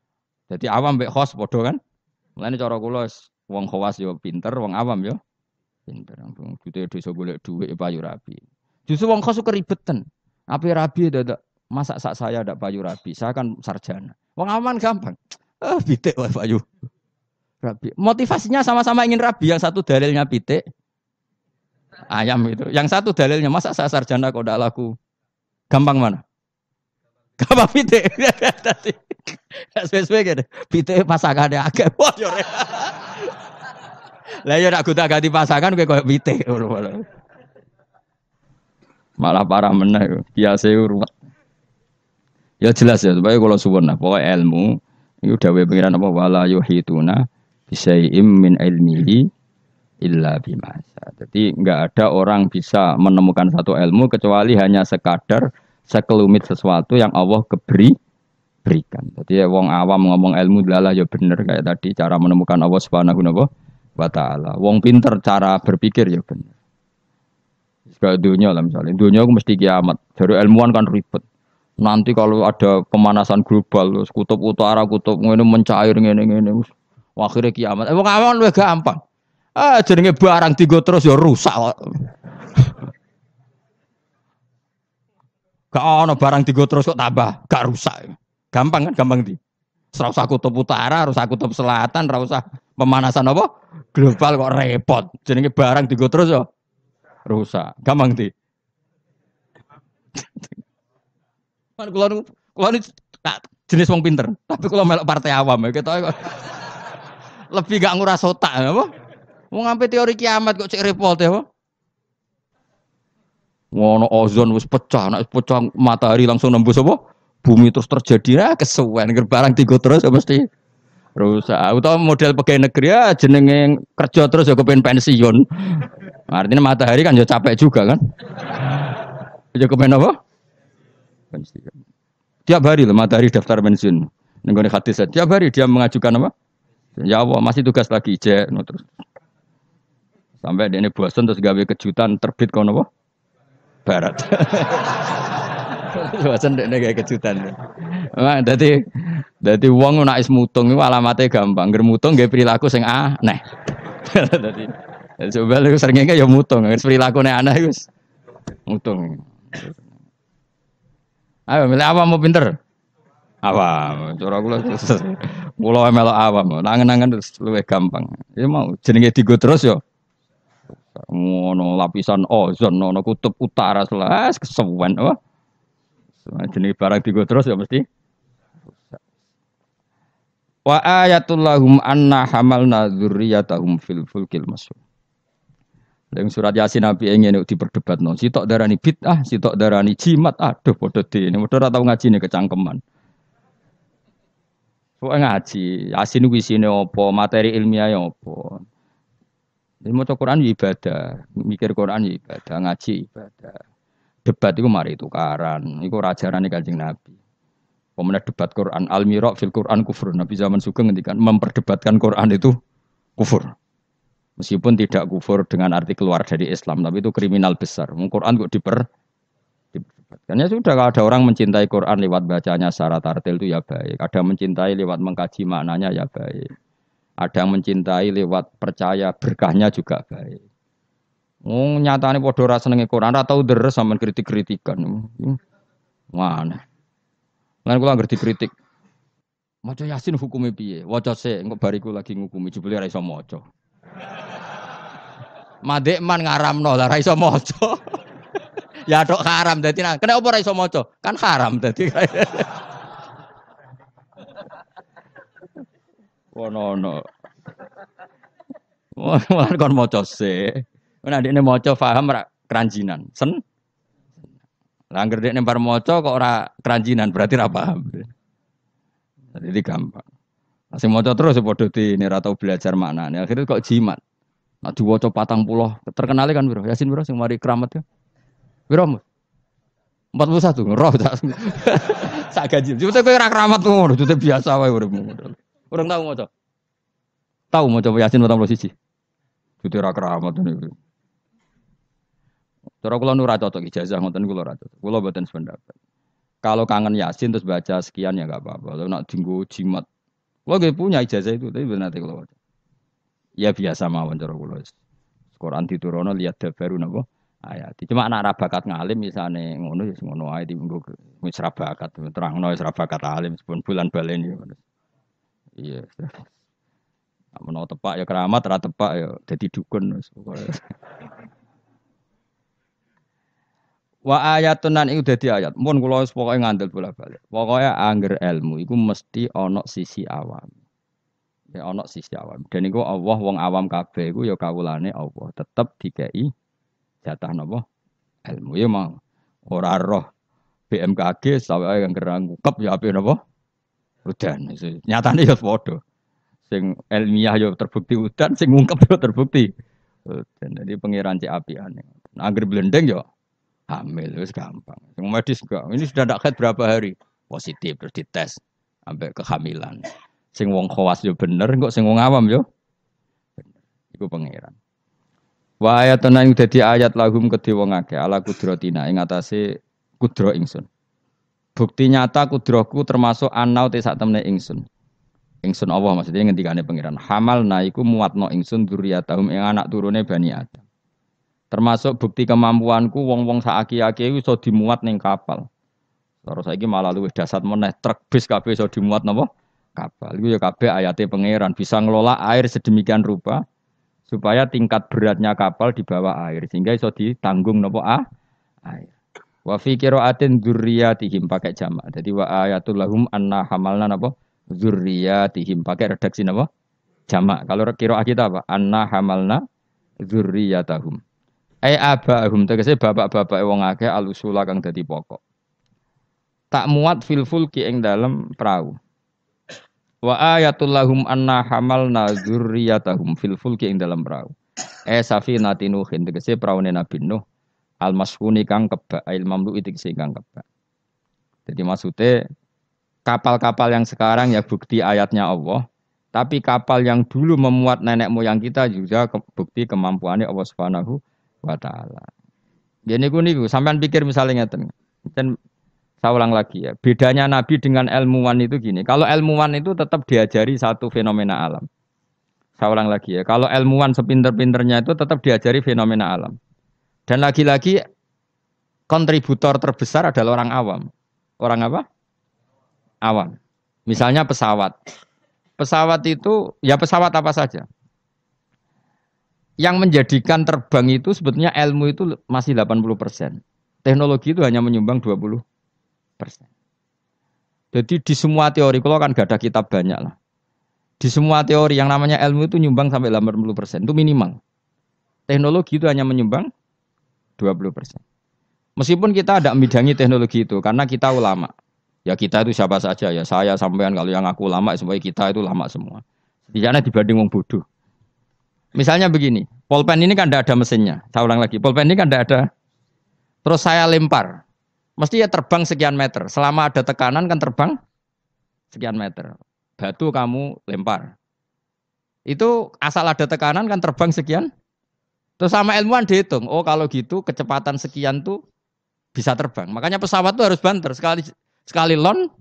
A: Jadi awam mbek khos podo kan. Mulane cara kula wong khawas yo pinter, wong awam yo pinter. Wong dite desa golek dhuwit ya payu rabi. Justru wong khos ribetan, Apa rabi dadak masak sak saya ada payu rabi. Saya kan sarjana. Wong aman gampang. Eh <laughs> pitik wae payu. Rabi. Motivasinya sama-sama ingin rabi. Yang satu dalilnya pitik. Ayam itu. Yang satu dalilnya masak saya sarjana kok ndak laku. Gampang mana? Kapan pite. <laughs> tadi sesuai kan? pite pasangane agak bocor yo. Lah yo nak gonta ganti pasangan kowe kayak pite Malah parah meneh biasa urut. Ya jelas ya, supaya kalau suwun nah, pokoknya ilmu itu dawe pengiran apa wala yuhituna bisai'im min ilmihi illa bimasa. Jadi nggak ada orang bisa menemukan satu ilmu kecuali hanya sekadar sekelumit sesuatu yang Allah keberi berikan. Jadi ya, wong awam ngomong ilmu adalah ya bener kayak tadi cara menemukan Allah Subhanahu wa taala. Wong pinter cara berpikir ya bener. Sebab dunia lah misalnya, dunia aku mesti kiamat. Jadi ilmuwan kan ribet. Nanti kalau ada pemanasan global, kutub utara, kutub ini mencair ini, ini, akhirnya kiamat. Eh, wong awam lu gampang. Ah, jenenge barang tiga terus ya rusak. Gak ono barang digo terus kok tambah, gak rusak. Gampang kan gampang di. Ora aku kutub utara, harus aku kutub selatan, harus pemanasan apa? Global kok repot. Jadi barang digo terus kok ya rusak. Gampang di. Kan ini nu jenis wong pinter, tapi kalau melok partai awam ya lebih gak nguras otak ya apa? Mau ngampe teori kiamat kok cek repot ya, apa? ngono ozon wis pecah, nak pecah matahari langsung nembus apa? Bumi terus terjadi ya kesuwen barang tiga terus ya mesti rusak. Atau ah, model pegawai negeri ya jenenge kerja terus ya kepen pensiun. Nah, artinya matahari kan ya capek juga kan. Ya kepen apa? Pensiun. Tiap hari loh matahari daftar pensiun. Nenggone hadis tiap hari dia mengajukan apa? Ya Allah masih tugas lagi je nah, terus. Sampai dia ini bosan terus gawe kejutan terbit kau nopo barat. Wacan nek kayak kejutan. Wah, jadi, dadi wong nak is mutung iku alamate gampang. Ger mutung nggih perilaku sing aneh. Ah, <laughs> dadi coba lu seringnya ya mutung, perilaku neh aneh wis mutung. Ayo milih apa mau pinter. Awam, gula Pulau Pulau Melo awam. nangan nangan terus lu gampang. Ya mau jenenge digo terus yo ngono lapisan ozon ono kutub utara selas ah, kesuwen wah jenis barang digo terus ya mesti wa ayatul lahum anna hamalna dzurriyyatahum fil fulkil masuk Dalam surat Yasin Nabi ingin diperdebat non. tok darani bid'ah, tok darani jimat. Aduh, bodoh di ini. Bodoh tahu ngaji ini kecangkeman. Pokoknya ngaji. Yasin wisine opo, materi ilmiah opo. Ya jadi mau Quran ya ibadah, mikir Quran ya ibadah, ngaji ya ibadah. Debat itu mari tukaran, itu rajarane Kanjeng Nabi. Pemenang debat Quran, al mirok fil Quran kufur. Nabi zaman Sugeng ngendikan memperdebatkan Quran itu kufur. Meskipun tidak kufur dengan arti keluar dari Islam, tapi itu kriminal besar. Quran kok diper karena ya sudah kalau ada orang mencintai Quran lewat bacanya secara tartil itu ya baik. Ada mencintai lewat mengkaji maknanya ya baik. Ada yang mencintai lewat percaya berkahnya juga baik. Oh, nyatane padha ora senenge Quran, ora tau deres sampean kritik-kritikan. Mana? Lan kula anggere dikritik. Maca Yasin hukumnya piye? Waca sik, engko bariku lagi ngukumi jebule ora iso maca. Madek man ngaramno lah ora iso maca. <laughs> ya tok haram dadi nah, kena apa ora iso maca? Kan haram dadi. <laughs> Wono no. Malah kon maca no. Mun no. maca paham ra no. Sen. Lah anggere dekne bar maca kok ora keranjinan berarti ra paham. Jadi gampang. Masih maca terus ya padha ini ra tau belajar maknane. Akhirnya kok jimat. Nak diwaca patang puluh, terkenal kan bro, Yasin bro, sing mari keramat ya. Bro, 41, roh tak. <laughs> Sak gaji. Cuma kowe ora keramat ngono, biasa wae uripmu. Orang tahu mau Tahu mau coba yasin pertama posisi, Itu ora keramat ini. Cara kalau nurat atau ijazah ngoten tahu kalau cocok. kalau mboten sependapat. Kalau kangen yasin terus baca sekian ya gak apa-apa. Kalau nak dinggo jimat. Kula gak punya ijazah itu tapi benar nanti kula Ya biasa mawon cara kula. Quran rono lihat dabaru nabo, ayat. Cuma anak rabakat ngalim misalnya ngono ya ngono ae di minggu misrabakat rabakat terangno wis rabakat alim sepun bulan balen ya. Iya. Menawa tepak ya keramat, ra tepak ya dadi dukun wis Wa ayatun nan iku dadi ayat. Mun kula wis pokoke ngandel bola-balik. Pokoke angger ilmu iku mesti ana sisi awam. Ya ana sisi awam. Dan iku Allah wong awam kabeh iku ya kawulane Allah. Tetep dikai jatah napa? Ilmu ya mau ora roh BMKG sawae yang gerang kep ya ape napa? udan. Nyatane ya padha. Sing ilmiah ya terbukti udan, sing ngungkep ya terbukti. Udan. Jadi pangeran cek apian. Nah, anggere blendeng ya hamil wis gampang. Sing medis juga Ini sudah ndak kait berapa hari? Positif terus dites sampai kehamilan. Sing wong khawas yo ya bener, kok sing wong awam yo. Ya Iku pangeran. Wa ayatuna ing dadi ayat lahum kedhe wong akeh ala kudratina ing atase kudro ingsun. Bukti nyata kudrohku termasuk anau te saat temne ingsun. Ingsun Allah maksudnya ngendikane pangeran. Hamal naiku muatno ingsun dzurriyyatahum yang anak turune Bani Adam. Termasuk bukti kemampuanku wong-wong saaki aki-aki so dimuat neng kapal. Terus lagi malah luwih dasar meneh truk bis kabeh so dimuat nopo Kapal. Iku ya kabe ayate pangeran bisa ngelola air sedemikian rupa supaya tingkat beratnya kapal di bawah air sehingga iso ditanggung nopo ah? air. Wa fi qiraatin dzurriyyatihim pakai jamak. Jadi wa ayatul lahum anna hamalna apa? Dzurriyyatihim pakai redaksi apa? Jamak. Kalau qiraah kita apa? Anna hamalna dzurriyyatahum. Ai abahum tegese bapak-bapak wong akeh alusula kang dadi pokok. Tak muat fil fulki ing dalem perahu. Wa ayatul lahum anna hamalna dzurriyyatahum fil fulki ing dalem perahu. E safinati nuhin tegese praune Nabi Nuh al masfuni kang kebak al mamlu itu sing kang kebak jadi maksudnya kapal-kapal yang sekarang ya bukti ayatnya Allah tapi kapal yang dulu memuat nenek moyang kita juga ke, bukti kemampuannya Allah Subhanahu wa taala. Ya niku niku sampean pikir misalnya ngeten. Dan saya ulang lagi ya, bedanya nabi dengan ilmuwan itu gini. Kalau ilmuwan itu tetap diajari satu fenomena alam. Saya ulang lagi ya, kalau ilmuwan sepinter-pinternya itu tetap diajari fenomena alam. Dan lagi-lagi kontributor terbesar adalah orang awam. Orang apa? Awam. Misalnya pesawat. Pesawat itu ya pesawat apa saja. Yang menjadikan terbang itu sebetulnya ilmu itu masih 80%. Teknologi itu hanya menyumbang 20%. Jadi di semua teori, kalau kan gak ada kitab banyak lah. Di semua teori yang namanya ilmu itu nyumbang sampai 80 persen, itu minimal. Teknologi itu hanya menyumbang 20 Meskipun kita tidak membidangi teknologi itu, karena kita ulama. Ya kita itu siapa saja ya, saya sampean kalau yang aku ulama, ya semuanya kita itu ulama semua. Setidaknya dibanding wong bodoh. Misalnya begini, polpen ini kan tidak ada mesinnya. Saya ulang lagi, polpen ini kan tidak ada. Terus saya lempar, mesti ya terbang sekian meter. Selama ada tekanan kan terbang sekian meter. Batu kamu lempar. Itu asal ada tekanan kan terbang sekian Terus sama ilmuwan dihitung, oh kalau gitu kecepatan sekian tuh bisa terbang. Makanya pesawat tuh harus banter sekali sekali lon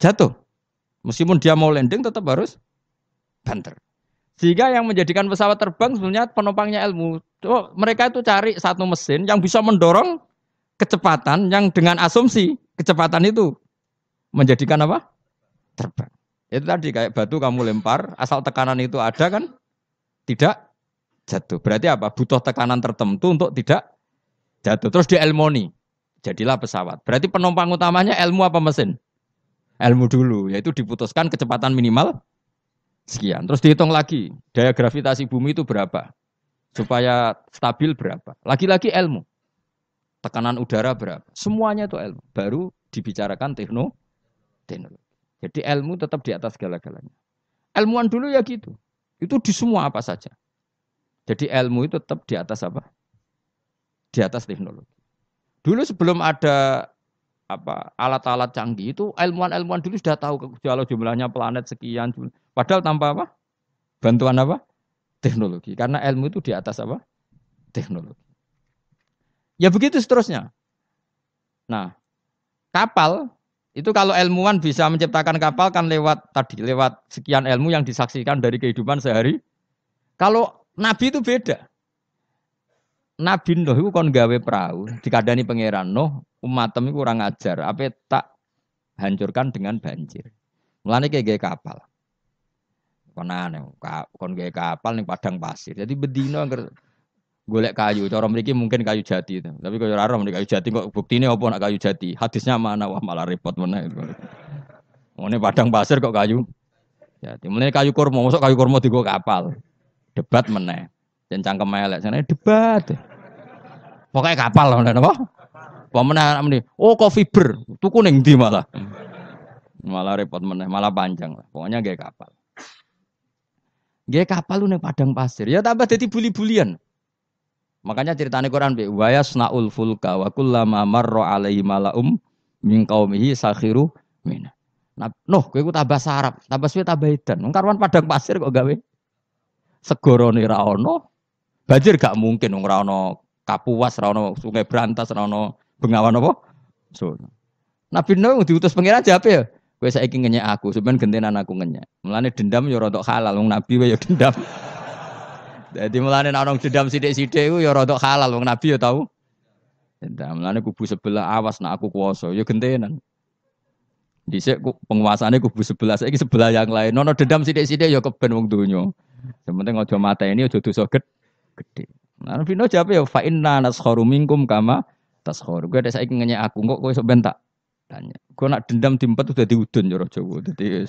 A: jatuh. Meskipun dia mau landing tetap harus banter. Sehingga yang menjadikan pesawat terbang sebenarnya penumpangnya ilmu. Oh, mereka itu cari satu mesin yang bisa mendorong kecepatan yang dengan asumsi kecepatan itu menjadikan apa? Terbang. Itu tadi kayak batu kamu lempar, asal tekanan itu ada kan? Tidak jatuh. Berarti apa? Butuh tekanan tertentu untuk tidak jatuh. Terus dielmoni. Jadilah pesawat. Berarti penumpang utamanya ilmu apa mesin? Ilmu dulu, yaitu diputuskan kecepatan minimal sekian. Terus dihitung lagi, daya gravitasi bumi itu berapa? Supaya stabil berapa? Lagi-lagi ilmu. Tekanan udara berapa? Semuanya itu ilmu. Baru dibicarakan tekno, teknologi. Jadi ilmu tetap di atas segala-galanya. Ilmuwan dulu ya gitu. Itu di semua apa saja. Jadi ilmu itu tetap di atas apa? Di atas teknologi. Dulu sebelum ada apa alat-alat canggih itu ilmuwan-ilmuwan dulu sudah tahu kalau jumlahnya planet sekian. Jumlah. Padahal tanpa apa? Bantuan apa? Teknologi. Karena ilmu itu di atas apa? Teknologi. Ya begitu seterusnya. Nah, kapal itu kalau ilmuwan bisa menciptakan kapal kan lewat tadi lewat sekian ilmu yang disaksikan dari kehidupan sehari. Kalau Nabi itu beda. Nabi Nuh itu kan gawe perahu, dikadani pangeran Nuh, umatem itu kurang ajar, apa tak hancurkan dengan banjir. Mulane kayak gaya kapal. Kon aneh, kon gaya kapal nih padang pasir. Jadi bedino angker golek kayu, cara mriki mungkin kayu jati itu. Tapi kalau ora mriki kayu jati kok buktine apa nak kayu jati? Hadisnya mana wah malah repot mana. meneh. Ngene padang pasir kok kayu. Jadi Mulane kayu kurma, masuk kayu kurma digo kapal. Debat meneh. Jen cangkem elek sana debat. Pokoknya kapal loh, apa? Pemenang ini, oh kok fiber, tuku neng di malah. Malah repot meneh, malah panjang lah. Pokoknya gak kapal. Gak kapal lu neng padang pasir. Ya tambah jadi buli-bulian. Makanya ceritanya Quran bi wayasnaul fulka wa kullama marra alaihi malaum min qaumihi sakhiru mina. Nah, noh kowe ku tambah sarap, tambah suwe tambah edan. Wong karwan padang pasir kok gawe Segoro nih rano banjir gak mungkin nung rano Kapuas, rano Sungai Brantas, rano Bengawan apa? So. Nabi Nuh diutus pangeran apa ya. saya ingin ngenyek aku, sebenarnya gentenan aku ngenyek. melani dendam ya rontok ya <laughs> ya halal wong nabi ya dendam. Jadi melani orang dendam sidik sidik deu ya rontok halal wong nabi ya tahu, Dendam melani kubu sebelah awas nak aku kuasa ya gentenan. sini penguasaannya kubu sebelah, saiki sebelah yang lain. Nono dendam sidik-sidik ya keben wong donya. Sementing ojo mata ini ojo dosa gede. Nah, Vino jawab ya fa inna naskharu minkum kama taskharu. Gue ada saya ingin aku kok kowe sebentak Tanya. Gue nak dendam timpet udah diudun ya Jawa. Leo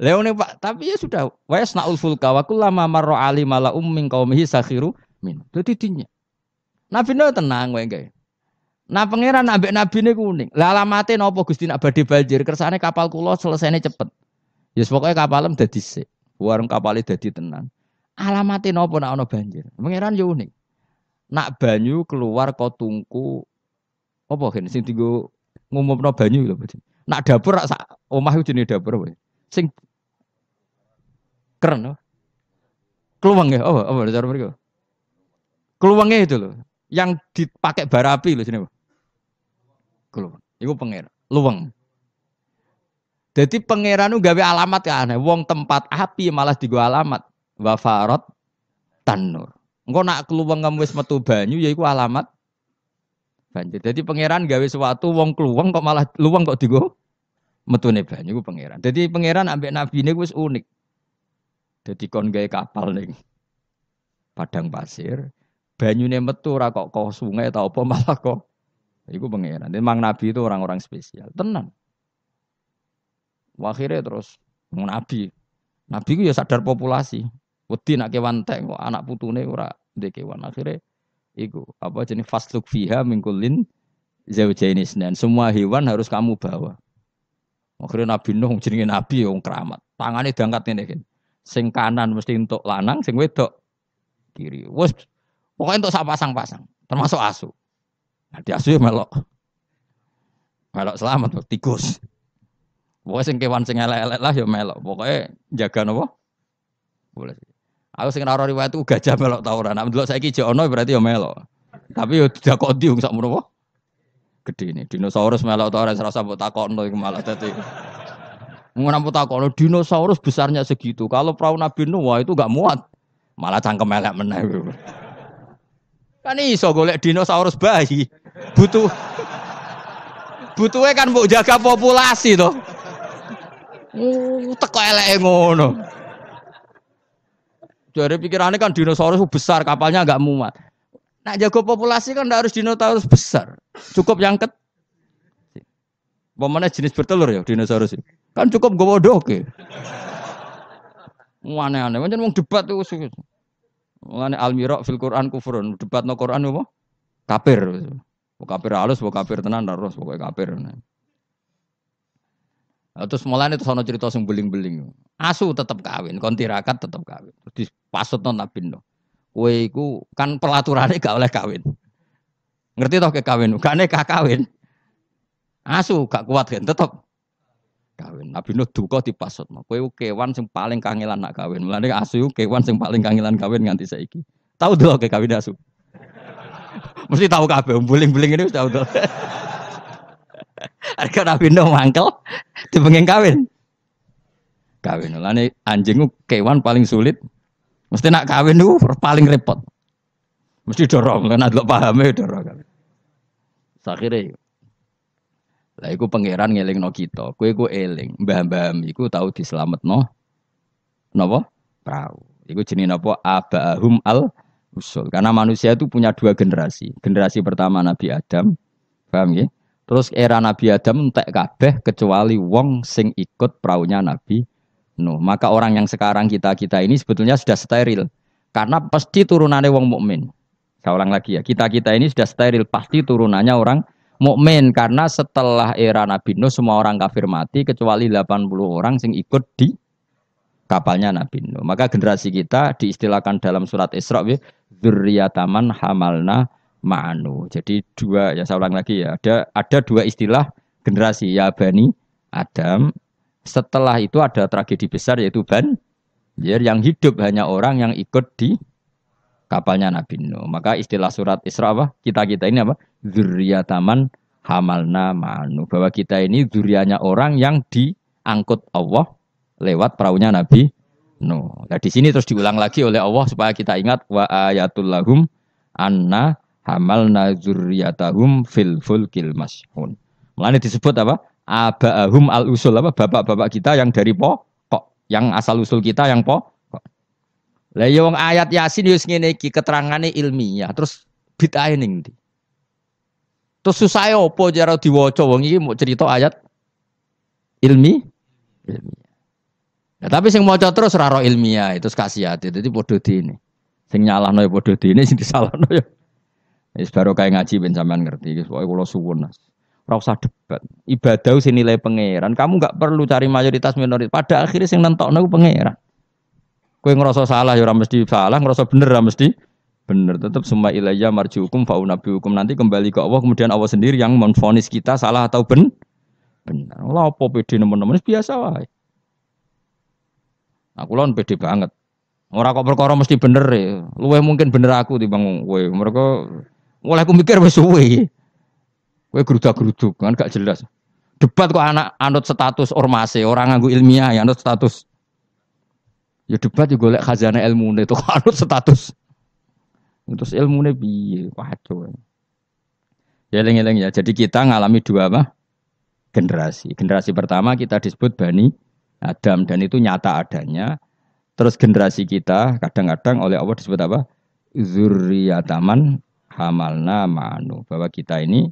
A: Leone Pak, tapi ya sudah wes nak fulka waku lama maro ali mala kau um qaumihi sakhiru min. tu tanya. Nabi no tenang wae gawe. Nah pangeran ambek nabi ini kuning. Lala mati nopo Gusti nak badi banjir kersane kapal kulo selesainya cepet. Ya yes, pokoknya kapalem udah disik. Warung kapale dadi tenan. Alamate napa nak ana banjir? Pangeran yo ya unik. Nak banyu keluar kok tungku apa kan sing dienggo ngumumno banyu lho. Nak dapur rak sak omah iku jenenge dapur apa? Sing keren. Keluang ya, apa apa cara mereka? Keluangnya itu loh, yang dipakai bara api loh sini. Keluang. Iku pengen Luang. Jadi pangeran gawe alamat ya aneh. Wong tempat api malah digo alamat. Wafarot tanur. Engko nak kluweng kamu wis metu banyu ya iku alamat banjir. Jadi pangeran gawe sesuatu wong keluang kok malah luweng kok digo metune banyu iku pangeran. Jadi pangeran ambek nabi ini wis unik. Jadi kon gawe kapal ning padang pasir, banyune metu ora kok kok sungai atau apa malah kok iku pangeran. mang nabi itu orang-orang spesial. Tenan. Akhirnya terus nabi. Nabi itu ya sadar populasi. Wedi nak kewan teng kok anak putune ora ndek kewan. Akhirnya iku apa jenis fasluk fiha mingkulin zaujainis dan semua hewan harus kamu bawa. Akhirnya Nabi Nuh jenenge nabi wong keramat. Tangane diangkat ngene iki. Sing kanan mesti untuk lanang, sing wedok kiri. Wes pokoknya untuk sak pasang-pasang, termasuk asu. Nah, di asu ya melok. Melok selamat tikus. Pokoknya sing kewan sing elek-elek lah ya melok. Pokoknya jaga nopo. Boleh. Aku sing ora riwayat itu gajah melok ta ora. Nek ndelok saiki ono berarti ya melok. Tapi ya tidak kok diung sak menapa. Gede ini dinosaurus melok ta ora serasa mbok takokno iku malah dadi. Ngono mbok takokno dinosaurus besarnya segitu. Kalau perahu Nabi Nuh itu gak muat. Malah cangkem elek meneh. Kan iso golek dinosaurus bayi. Butuh butuhnya kan mbok jaga populasi toh. Uh, oh, teko eleke ngono. Dari pikirannya kan dinosaurus besar, kapalnya agak muat. Nak jago populasi kan harus dinosaurus besar. Cukup yang ket. Pemana jenis bertelur ya dinosaurus ini. Ya. Kan cukup gue bodoh ke. Aneh-aneh, macam mau debat tuh. Mulane almirok fil Quran kufurun, debat no Quran apa? Kafir. Kafir halus, kafir tenan terus, pokoknya kafir. Nah. Nah, terus mulane terus ana cerita sing beling-beling. Asu tetap kawin, kon tetap tetep kawin. Terus dipasutno Nabi no. Kowe iku kan pelaturane gak oleh kawin. Ngerti toh ke kawin, gak kah kawin. Asu gak kuat kan tetap kawin. Nabi Nuh duka dipasutno. Kowe kewan sing paling kangelan nak kawin. Mulane asu kewan sing paling kangelan kawin nganti saiki. Tahu dulu ke kawin asu. <laughs> Mesti tahu kabeh, beling-beling ini mesti tahu dulu. Harga Nabi Nuh mangkel pengen kawin. Kawin lani anjing kewan paling sulit. Mesti nak kawin itu paling repot. Mesti dorong karena paham ya dorong kawin. Sakire. Lah iku pangeran ngelingno kita. Kowe ku eling, mbah-mbahmu iku tau dislametno napa? perahu. Iku jenis napa? Abahum al usul. Karena manusia itu punya dua generasi. Generasi pertama Nabi Adam, paham ya? Terus era Nabi Adam entek kabeh kecuali wong sing ikut perahunya Nabi Nuh. Maka orang yang sekarang kita-kita ini sebetulnya sudah steril. Karena pasti turunannya wong mukmin. Saya ulang lagi ya, kita-kita ini sudah steril, pasti turunannya orang mukmin karena setelah era Nabi Nuh semua orang kafir mati kecuali 80 orang sing ikut di kapalnya Nabi Nuh. Maka generasi kita diistilahkan dalam surat Isra ya, hamalna Manu, Jadi dua ya saya ulang lagi ya. Ada ada dua istilah generasi ya Bani Adam. Setelah itu ada tragedi besar yaitu Ban yang hidup hanya orang yang ikut di kapalnya Nabi Nuh. Maka istilah surat Isra apa? Kita-kita ini apa? Zuriyataman hamalna Manu Bahwa kita ini zuriyanya orang yang diangkut Allah lewat perahunya Nabi Nuh. Nah, di sini terus diulang lagi oleh Allah supaya kita ingat wa ayatul lahum anna Hamal nazuriyatahum fil fulkil mashun. Mulane disebut apa? Abaahum al usul apa? Bapak-bapak kita yang dari po kok, yang asal usul kita yang po. kok? ya ayat Yasin ya wis ngene iki keterangane ilmiah, terus bid'ah ning ndi? Terus susah ya opo cara diwaca wong iki mau cerita ayat ilmi ilmiah. Ya, tapi sing maca terus raro ilmiah itu kasihat. Jadi bodoh di ini. Sing nyalahno noy bodoh ini, sing disalahno ya Wis baru kayak ngaji ben sampean ngerti. Wis pokoke kula suwun. Ora usah debat. Ibadah sing nilai pangeran. Kamu nggak perlu cari mayoritas minoritas. Pada akhirnya sing nentokno pangeran. Kowe ngerasa salah ya ora mesti salah, ngerasa bener ora mesti bener. Tetap semua ilayah marjiukum hukum faun nanti kembali ke Allah kemudian Allah sendiri yang menfonis kita salah atau ben Bener. Allah opo pede nemen-nemen biasa wae. Aku nah, lawan pede banget. Orang kok perkara mesti bener ya. E. Luwe mungkin bener aku di bangun. kowe. Mereka Mulai aku mikir wes suwe. Kowe gerudak-geruduk kan gak jelas. Debat kok anak anut status ormase, orang nganggo ilmiah ya anut status. Ya debat juga ya golek khazanah ilmu itu <laughs> anut status. Terus ilmu ini piye? Waduh. Ya eling-eling ya. Jadi kita ngalami dua apa? Generasi. Generasi pertama kita disebut Bani Adam dan itu nyata adanya. Terus generasi kita kadang-kadang oleh Allah disebut apa? Zuriyataman hamalna manu bahwa kita ini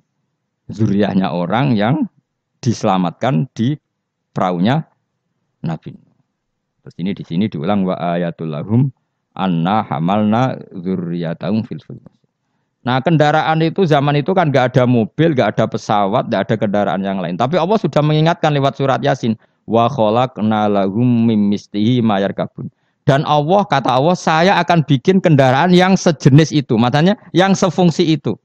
A: zuriyahnya orang yang diselamatkan di perahunya Nabi. Terus ini di sini diulang wa ayatul lahum anna hamalna zuriyatahum fil Nah kendaraan itu zaman itu kan gak ada mobil, gak ada pesawat, gak ada kendaraan yang lain. Tapi Allah sudah mengingatkan lewat surat Yasin wa khalaqna lahum mimistihi mayar kabun. Dan Allah kata Allah saya akan bikin kendaraan yang sejenis itu. Matanya yang sefungsi itu.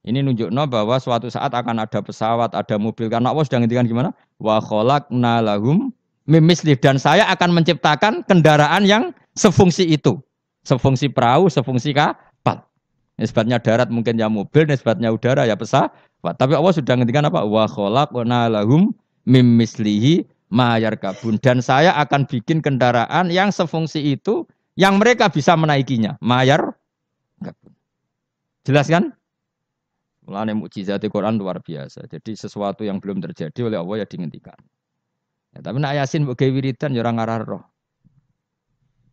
A: Ini nunjukno bahwa suatu saat akan ada pesawat, ada mobil. Karena Allah sudah ngintikan gimana? Wa kholakna lahum mimisli. Dan saya akan menciptakan kendaraan yang sefungsi itu. Sefungsi perahu, sefungsi kapal. Nisbatnya darat mungkin ya mobil, nisbatnya udara ya pesawat. Tapi Allah sudah ngintikan apa? Wa kholakna lahum mimislihi mayar kabun dan saya akan bikin kendaraan yang sefungsi itu yang mereka bisa menaikinya mayar kabun jelas kan Mulanya mukjizat Quran luar biasa. Jadi sesuatu yang belum terjadi oleh Allah ya dihentikan. Ya, tapi nak yasin bukai wiridan ya orang ngarah roh.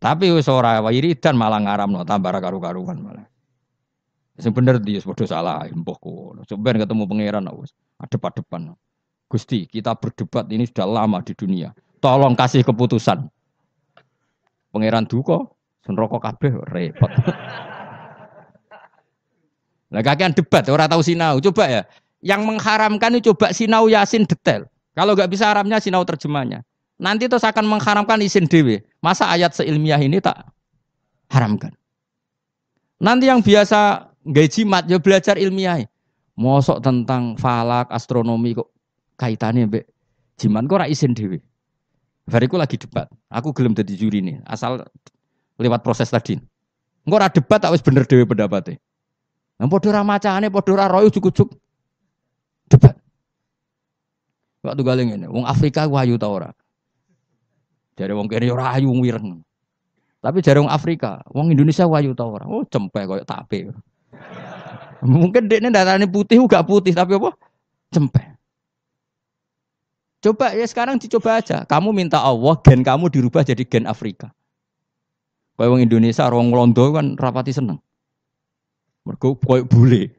A: Tapi usora wiridan malah no tambah karu-karuan malah. Sebenarnya dia sudah salah, mbah Sebenarnya ketemu pangeran awas depan-depan Gusti, kita berdebat ini sudah lama di dunia. Tolong kasih keputusan. Pangeran Duko, senroko kabeh repot. Lah kakean debat, orang tahu sinau. Coba ya, yang mengharamkan itu coba sinau yasin detail. Kalau nggak bisa haramnya sinau terjemahnya. Nanti terus akan mengharamkan isin dewi. Masa ayat seilmiah ini tak haramkan? Nanti yang biasa gaji mat ya belajar ilmiah. Mosok tentang falak, astronomi kok kaitannya be jiman kok ora dewi Bariku lagi debat. Aku gelem jadi juri ini. asal lewat proses tadi. Engko ada debat tak bener dewi pendapatnya. Nggak padha ora macane, padha royu cukup cukup Debat. Waktu galing ini, wong Afrika gua ayu tau ora? Jadi wong kene ya ora ayu wireng. Tapi jadi wong Afrika, wong Indonesia gua ayu tau ora? Oh, cempe koyo tape. <laughs> Mungkin ini datanya putih gak putih tapi apa? Cempeng. Coba ya sekarang dicoba aja. Kamu minta Allah gen kamu dirubah jadi gen Afrika. Kau orang Indonesia, orang Londo kan rapati seneng. Mergo kau bule.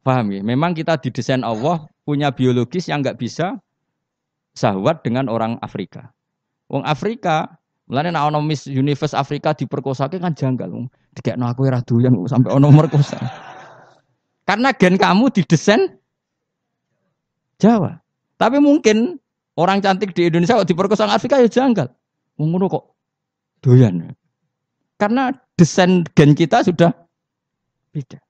A: Paham ya? Memang kita didesain Allah punya biologis yang nggak bisa sahwat dengan orang Afrika. Wong Afrika, mulanya nek Universe Afrika diperkosa kan janggal. Dikekno aku yang doyan sampai ono merkosa. Karena gen kamu didesain Jawa. Tapi mungkin orang cantik di Indonesia kok diperkosa Afrika ya janggal. Ngono kok doyan. Karena desain gen kita sudah beda.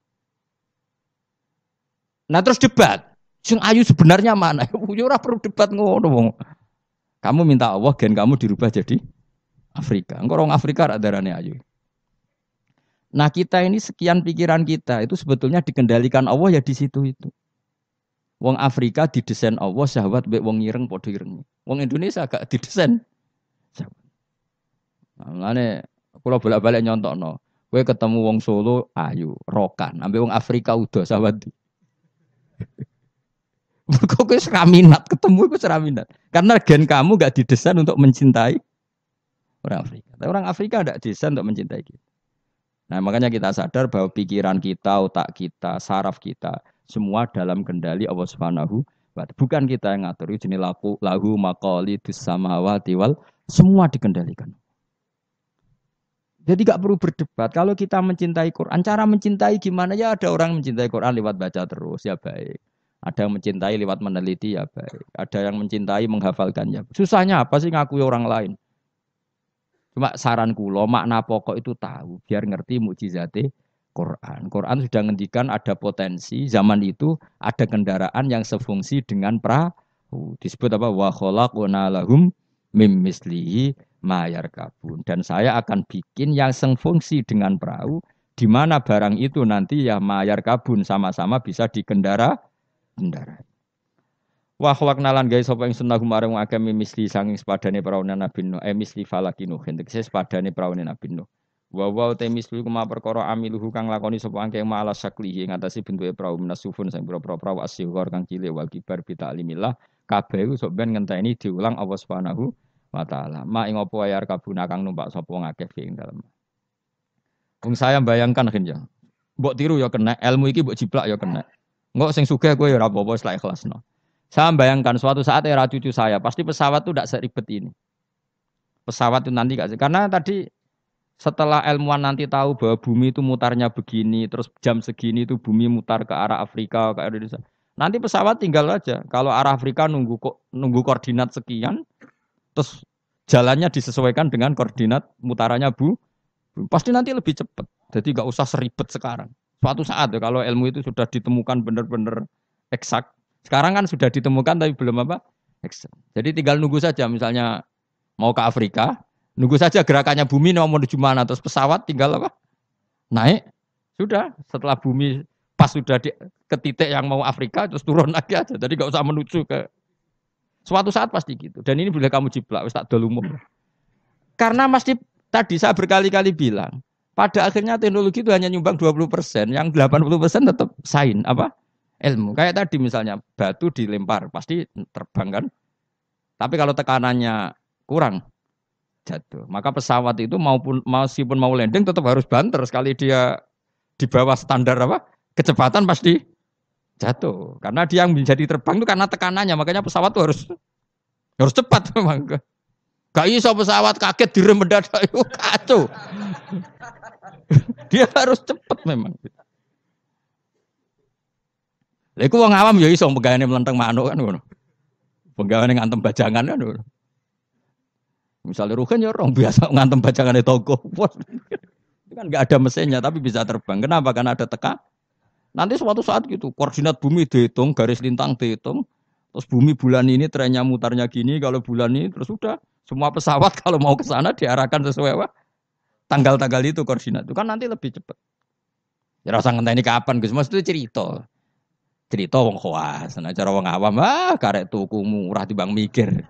A: Nah terus debat. Sing ayu sebenarnya mana? <laughs> Ya ora perlu debat ngono wong. Kamu minta Allah gen kamu dirubah jadi Afrika. Engko orang Afrika rak darane ayu. Nah kita ini sekian pikiran kita itu sebetulnya dikendalikan Allah ya di situ itu. Wong Afrika didesain Allah sahabat be wong ireng podo ireng. Wong Indonesia agak didesain. Mulane nah, kula bolak-balik no. Kowe ketemu wong Solo ayu, rokan, ambek wong Afrika udah sahabat. Kok <laughs> kowe seraminat, ketemu kowe seraminat. Karena gen kamu gak didesain untuk mencintai orang Afrika. Tapi orang Afrika gak didesain untuk mencintai kita. Nah makanya kita sadar bahwa pikiran kita, otak kita, saraf kita semua dalam kendali Allah Subhanahu Bukan kita yang ngatur, jenis laku, lahu makoli samawati wal semua dikendalikan. Jadi gak perlu berdebat. Kalau kita mencintai Quran, cara mencintai gimana? Ya ada orang mencintai Quran lewat baca terus, ya baik. Ada yang mencintai lewat meneliti, ya baik. Ada yang mencintai menghafalkan, ya Susahnya apa sih ngakui orang lain? Cuma saran kulo, makna pokok itu tahu. Biar ngerti mukjizatnya Quran. Quran sudah ngendikan ada potensi zaman itu ada kendaraan yang sefungsi dengan perahu. Disebut apa? Wa khalaqna lahum mim mislihi mayar kabun. Dan saya akan bikin yang sefungsi dengan perahu di mana barang itu nanti ya mayar kabun sama-sama bisa dikendara kendara. Wa khalaqna lan gawe sapa ingsun lahum marang akeh misli sanging sepadane perahu Nabi Nuh, eh misli falaki Nuh, sepadane perahu Nabi Nuh Wa wa temislu kuma perkara amiluhu kang lakoni sapa angke ma ala ing atase bentuke prau minasufun sing pro-pro prau asyghor kang cilik wal kibar bi ta'limillah kabeh sok ben ngenteni diulang Allah Subhanahu wa taala. Ma ing apa ayar kabuna kang numpak sapa ngakeh ing dalem. Wong saya bayangkan kan ya. Mbok tiru ya kena, ilmu iki mbok jiplak ya kena. Engko sing sugih kowe ya ora apa-apa wis ikhlasno. Saya bayangkan suatu saat era cucu saya pasti pesawat tuh tidak seribet ini. Pesawat itu nanti gak karena tadi setelah ilmuwan nanti tahu bahwa bumi itu mutarnya begini, terus jam segini itu bumi mutar ke arah Afrika, ke arah Indonesia. Nanti pesawat tinggal aja. Kalau arah Afrika nunggu nunggu koordinat sekian, terus jalannya disesuaikan dengan koordinat mutarannya bu, pasti nanti lebih cepat. Jadi nggak usah seribet sekarang. Suatu saat ya, kalau ilmu itu sudah ditemukan benar-benar eksak. Sekarang kan sudah ditemukan tapi belum apa? Eksak. Jadi tinggal nunggu saja. Misalnya mau ke Afrika, Nunggu saja gerakannya bumi mau menuju mana, terus pesawat tinggal apa? Naik. Sudah, setelah bumi pas sudah di, ke titik yang mau Afrika, terus turun lagi aja. Jadi nggak usah menuju ke suatu saat pasti gitu. Dan ini boleh kamu jiplak, wis tak dolumur. Karena masih tadi saya berkali-kali bilang, pada akhirnya teknologi itu hanya nyumbang 20%, yang 80% tetap sain apa? ilmu. Kayak tadi misalnya batu dilempar, pasti terbang kan? Tapi kalau tekanannya kurang, jatuh. Maka pesawat itu maupun meskipun mau landing tetap harus banter sekali dia di bawah standar apa? kecepatan pasti jatuh. Karena dia yang menjadi terbang itu karena tekanannya, makanya pesawat itu harus harus cepat <laughs> memang. Gak iso pesawat kaget direm mendadak itu <laughs> kacau. <laughs> dia harus cepat memang. Lha iku wong awam ya iso yang melenteng manuk kan ngono. Penggaweane ngantem bajangan kan ngono. Misalnya Ruhen ya orang biasa ngantem bajangannya toko. itu kan nggak ada mesinnya tapi bisa terbang. Kenapa? Karena ada teka. Nanti suatu saat gitu koordinat bumi dihitung, garis lintang dihitung. Terus bumi bulan ini trennya mutarnya gini, kalau bulan ini terus sudah semua pesawat <laughs> kalau mau ke sana diarahkan sesuai apa? Tanggal-tanggal itu koordinat itu kan nanti lebih cepat. Ya rasa ini kapan Gus Mas itu cerita. Cerita wong khawas, nah cara wong awam ah karek tuku murah dibang mikir.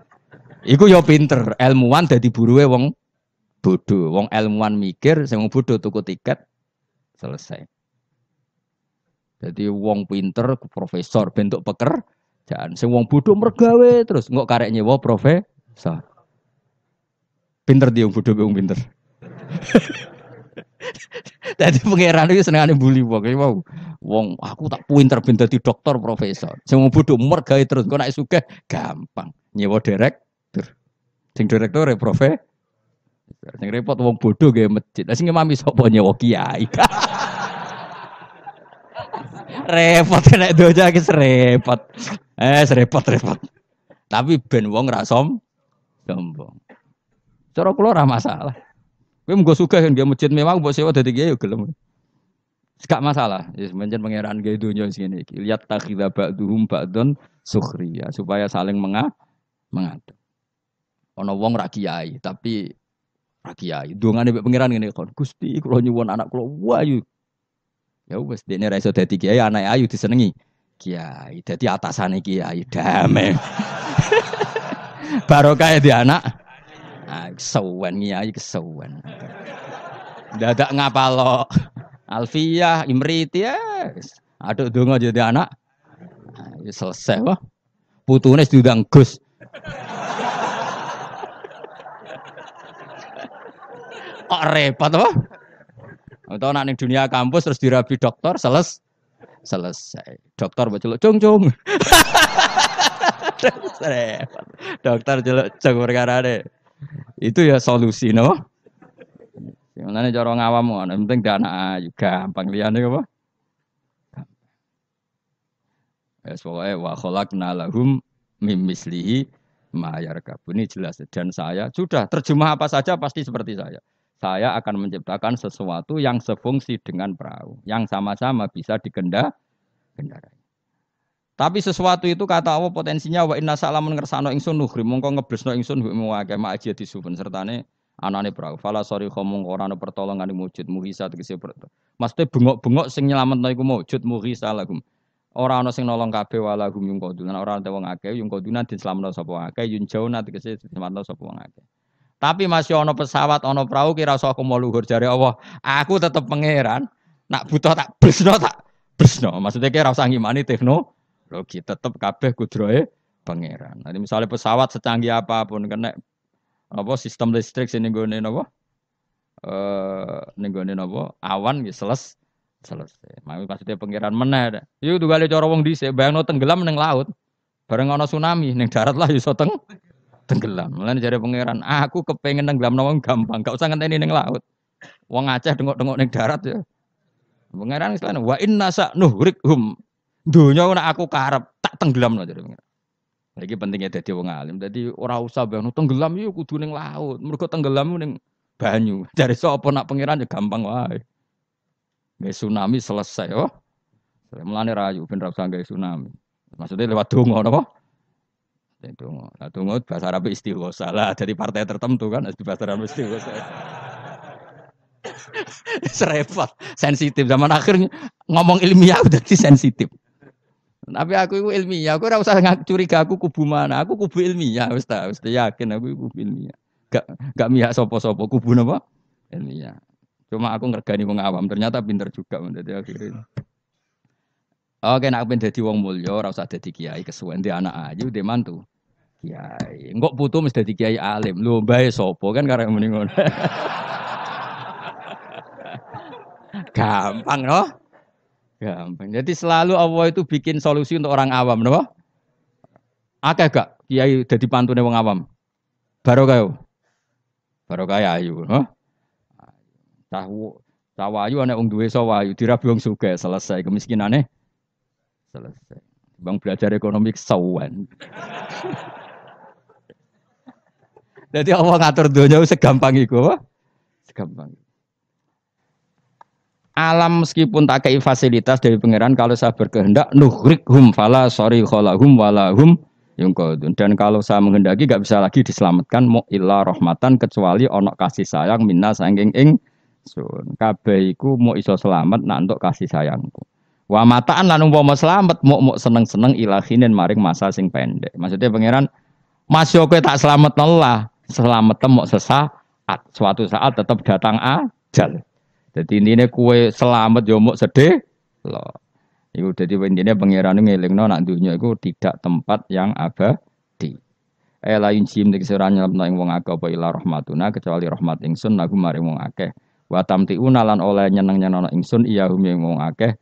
A: Iku yo pinter, ilmuwan jadi buruwe wong bodoh. Wong ilmuwan mikir, saya wong bodoh tuku tiket selesai. Jadi wong pinter profesor bentuk peker jangan saya wong bodoh mergawe terus nggak karek nyewa profesor. Pinter dia wong bodoh wong pinter. Jadi <laughs> pangeran itu senengane bully wong. Wow. Wong aku tak pinter bentuk dadi dokter profesor. saya wong bodoh mergawe terus kok naik suka gampang nyewa derek Sing direktur ya, profe. Ya. Sing repot wong bodoh gaya masjid. Lah sing mami sapa nyewa kiai. <laughs> repot kena doja iki repot. Eh serepot repot. Tapi ben wong ra som sombong. Cara kula ora masalah. Kowe menggo sugih kan dia masjid memang mbok sewa dadi kiai yo ya gelem. Gak masalah. Ya menjen pangeran ge dunya sing ngene iki. Lihat takhidha ba'dhum ba'dun sukhriya supaya saling menga mengatur. Ono wong ra kiai, tapi ra kiai. Dungane mbek pangeran ngene kon. Gusti, kula nyuwun anak kula wayu. Ya wis dene ra iso dadi kiai, anak ayu disenengi. Kiai, dadi atasane kiai. Dame. <laughs> Barokah ya di anak. Ah, kesuwen kiai kesuwen. Dadak ngapalo. Alfia, Imrit ya. Aduh dongo jadi anak. Nah, selesai wah. Putune diundang Gus. kok repot apa? Atau anak ning dunia kampus terus dirabi dokter seles selesai. Dokter mbok celuk cung cung. <laughs> dokter celuk cung perkara deh. Itu ya solusi no. Sebenarnya corong awam ngono, penting dana juga gampang nih apa? Ya soalnya wa khalaqna lahum mimislihi mayar kabuni jelas dan saya sudah terjemah apa saja pasti seperti saya saya akan menciptakan sesuatu yang sefungsi dengan perahu, yang sama-sama bisa digendah. gendarai. Tapi sesuatu itu kata Allah potensinya wa inna salamun ngersano ingsun nuhri mungko ngeblesno ingsun mbok muake mak aja disuben sertane anane perahu. Fala sori mung ora ana pertolongan wujud muhisa tegese Maksudnya bengok-bengok sing nyelametno iku wujud muhisa lagum. Ora ana sing nolong kabeh wala gum yung kodunan ora ana wong akeh yung kodunan diselametno sapa akeh yun jauh nate kese sapa wong akeh. Tapi masih ono pesawat, ono perahu kira so aku mau luhur jari Allah. Aku tetap pangeran. Nak butuh tak bersno tak bersno. Maksudnya kira usah Lo kita tetap kabeh kudroe pangeran. Nanti misalnya pesawat secanggih apapun kena apa sistem listrik sini gue apa eh nino apa awan gitu seles selesai. Mami maksudnya pangeran ada. Yuk tuh kali di sini. Bayang bayangno tenggelam neng laut. Bareng ono tsunami neng darat lah yuk ya teng tenggelam. Mulane jare pangeran, aku kepengen tenggelam nawang gampang, gak usah ngenteni ning laut. Wong Aceh dengok-dengok ning darat ya. Pangeran istilahnya wa inna sa nuhrikhum. Donya nek aku karep tak tenggelam lho jare pangeran. Lagi pentingnya dadi wong alim. Dadi ora usah bang oh, tenggelam yo kudu ning laut. Mergo tenggelam ning banyu. Dari sapa nak pangeran ya gampang wae. Nggih tsunami selesai oh. Mulane rayu ben ra usah tsunami. Maksudnya lewat dungo napa? itu dongo. Nah dongo bahasa Arab istighosa lah. Dari partai tertentu kan di bahasa Arab istighosa. <laughs> Serepot, sensitif. Zaman akhirnya ngomong ilmiah udah sensitif. Tapi aku itu ilmiah, aku ora nggak curiga aku kubu mana, aku kubu ilmiah wis ta, yakin aku kubu ilmiah. Gak gak mihak sapa-sapa kubu napa? Ilmiah. Cuma aku ngergani wong awam, ternyata pinter juga menjadi akhirnya. Oke, nak pengen dadi wong mulya, ora usah dadi kiai kesuwen di anak ayu, di mantu kiai. Enggak butuh mesti jadi kiai alim. Lu mbae sopo kan karena mendingan, <laughs> Gampang no? Gampang. Jadi selalu Allah itu bikin solusi untuk orang awam, no? Ake gak kiai dadi pantunnya wong awam? Barokah. Barokah ya, ayu, no? Tahu Sawayu anak wong duwe sawayu, dirabi wong sugih, selesai kemiskinannya. Selesai. Bang belajar ekonomi sawan. <laughs> Jadi Allah ngatur dunia segampang iku. Segampang. Alam meskipun tak kei fasilitas dari pangeran kalau saya berkehendak nuhrik hum fala sorry kholahum walahum yungkodun. Dan kalau saya menghendaki gak bisa lagi diselamatkan mau ilah rahmatan kecuali onok kasih sayang minna sangking ing sun. kabeiku mau iso selamat nak untuk kasih sayangku. Wa mataan lan umpama selamat mau mau seneng-seneng ilahinin maring masa sing pendek. Maksudnya pangeran masih oke tak selamat nolah selamat temok sesaat suatu saat tetap datang ajal jadi ini kue selamat jomuk ya, sedih loh itu jadi intinya pangeran ngeling no nak dunia itu tidak tempat yang abadi. Eh lain sim di keserannya lemno ing wong akeh apa ila rahmatuna kecuali rahmat ingsun lagu mari wong akeh. Wa tamtiuna unalan oleh nyeneng-nyeneng ingsun iya hum ing wong akeh.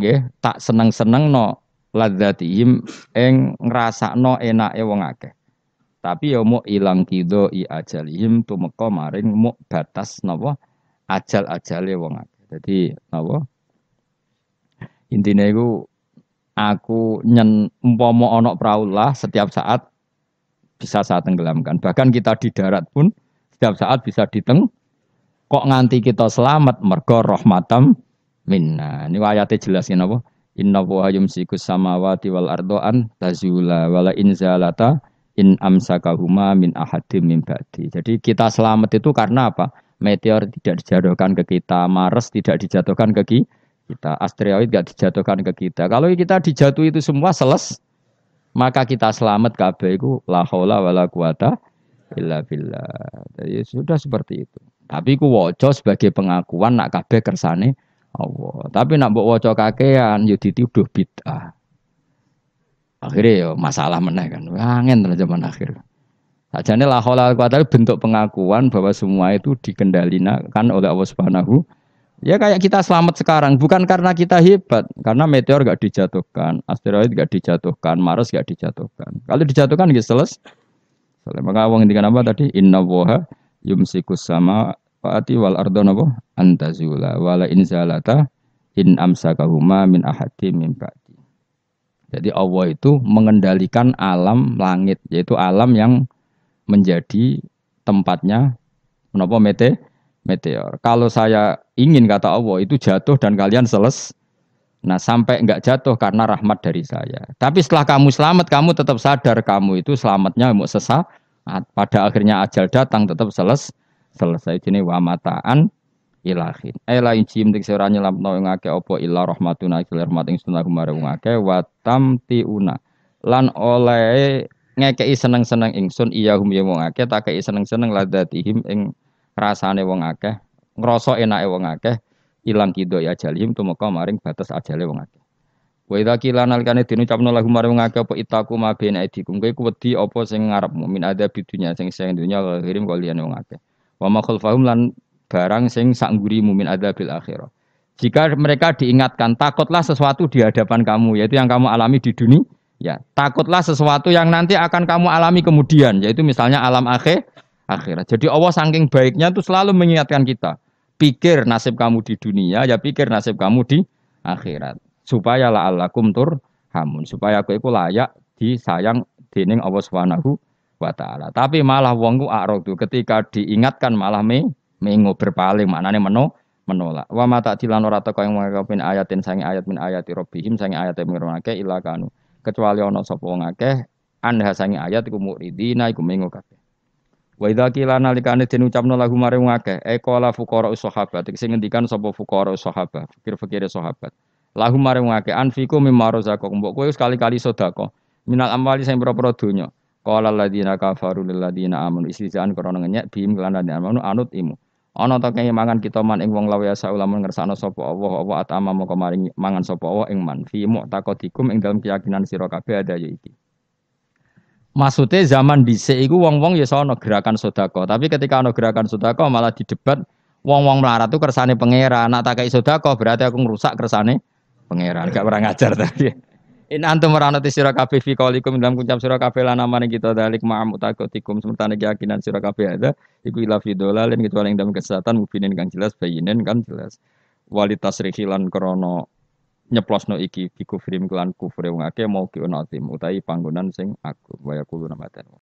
A: Nggih, tak seneng-seneng no ladzatihim ing ngrasakno enake wong akeh. Tapi ya mau ilang kido i ajalihim tumeka maring mau batas napa ajal-ajale wong Jadi Dadi napa intine aku nyen umpama onok praulah setiap saat bisa saat tenggelamkan. Bahkan kita di darat pun setiap saat bisa diteng kok nganti kita selamat mergo rahmatam minna. Ini ayatnya jelasin ya, apa? Inna wa yumsikus samawati wal ardoan tazula wala inzalata in amsakahuma min ahadim min ba'di. Jadi kita selamat itu karena apa? Meteor tidak dijatuhkan ke kita, Mars tidak dijatuhkan ke kita, asteroid tidak dijatuhkan ke kita. Kalau kita dijatuhi itu semua seles, maka kita selamat kabeh iku la haula wala quwata illa billah. Jadi sudah seperti itu. Tapi ku waca sebagai pengakuan nak kabeh kersane Allah. Tapi nak mbok waca kakean yo ya dituduh bid'ah. Akhirnya ya masalah meneh kan. Angin lah zaman akhir. Sajane la haula bentuk pengakuan bahwa semua itu dikendalikan oleh Allah Subhanahu Ya kayak kita selamat sekarang, bukan karena kita hebat, karena meteor gak dijatuhkan, asteroid gak dijatuhkan, Mars gak dijatuhkan. Kalau dijatuhkan gitu seles. Soalnya maka awang dengan apa tadi? Inna woha yumsikus sama faati wal ardo nabo antazula wala inzalata in amsakahuma min ahati min ba'd. Jadi Allah itu mengendalikan alam langit, yaitu alam yang menjadi tempatnya menopo mete meteor. Kalau saya ingin kata Allah itu jatuh dan kalian seles. Nah sampai enggak jatuh karena rahmat dari saya. Tapi setelah kamu selamat, kamu tetap sadar kamu itu selamatnya mau sesat. Pada akhirnya ajal datang tetap seles selesai jenis wamataan ilahin. Eh lain cim tik sira nyelamno ing opo ilah illa rahmatuna kil rahmat yang sunah kumare wong watam wa Lan oleh ngekei seneng-seneng ingsun iya hum ya wong akeh tak kei seneng-seneng him ing rasane wong ngake ngrasa ena wong ngake ilang kido ya tu mau maring batas ajale wong akeh. Wa idza qila nalikane dene ucapno lahu wong ngake apa itaku ma bena idikum kowe kuwedi apa sing ngarepmu min ada bidunya sing sing dunya lahirim kaliyan wong akeh. Wa ma khulfahum lan barang sing sangguri mumin bil akhirah. Jika mereka diingatkan, takutlah sesuatu di hadapan kamu, yaitu yang kamu alami di dunia. Ya, takutlah sesuatu yang nanti akan kamu alami kemudian, yaitu misalnya alam akhir, akhirat. Jadi Allah saking baiknya itu selalu mengingatkan kita, pikir nasib kamu di dunia, ya pikir nasib kamu di akhirat. Supaya la tur, hamun supaya aku itu layak disayang dening Allah Subhanahu wa taala. Tapi malah wongku akrodu ketika diingatkan malah me mengo berpaling maknane meno menolak wa mata tilan ora teko ing min ayatin sange ayat min ayati rabbihim sange ayat min rabbike illa kanu kecuali ono sapa wong akeh sange ayat iku muridina iku mengo kabeh Wa idza qila nalikane den ucapno lagu maring akeh eqala fuqara sahabat sing ngendikan sapa fuqara fikir-fikir sahabat mare maring akeh anfiku mimma mbok kowe sekali-kali sedako minal amwali sing boro-boro donya qala alladziina kafaru lil ladziina amanu istizaan krana ngenyek bihim kelan amanu anut imu Ana ta kaya mangan kita man ing wong lawe asa ulama ngersakno sapa Allah apa atama moko maring mangan sapa Allah ing man fi muqtaqadikum ing dalam keyakinan sira kabeh ada ya iki. Maksudnya zaman dhisik iku wong-wong ya ana gerakan sedekah, tapi ketika ana gerakan sedekah malah didebat wong-wong melarat tuh kersane pangeran, nak takai sedekah berarti aku ngerusak kersane pangeran. Gak pernah ngajar tadi. In antum meranati sira kabeh fi qaulikum dalam kuncap sira kabeh lan amane kita dalik ma'am utakotikum sementara keyakinan sira kabeh ada iku ila fi dolalin gitu ing dalam kesesatan mubinin kang jelas bayinin kan jelas wali tasrihi lan krana nyeplosno iki bi kufrim kelan kufre wong akeh mau ki onatim utahi panggonan sing aku waya kulo namaten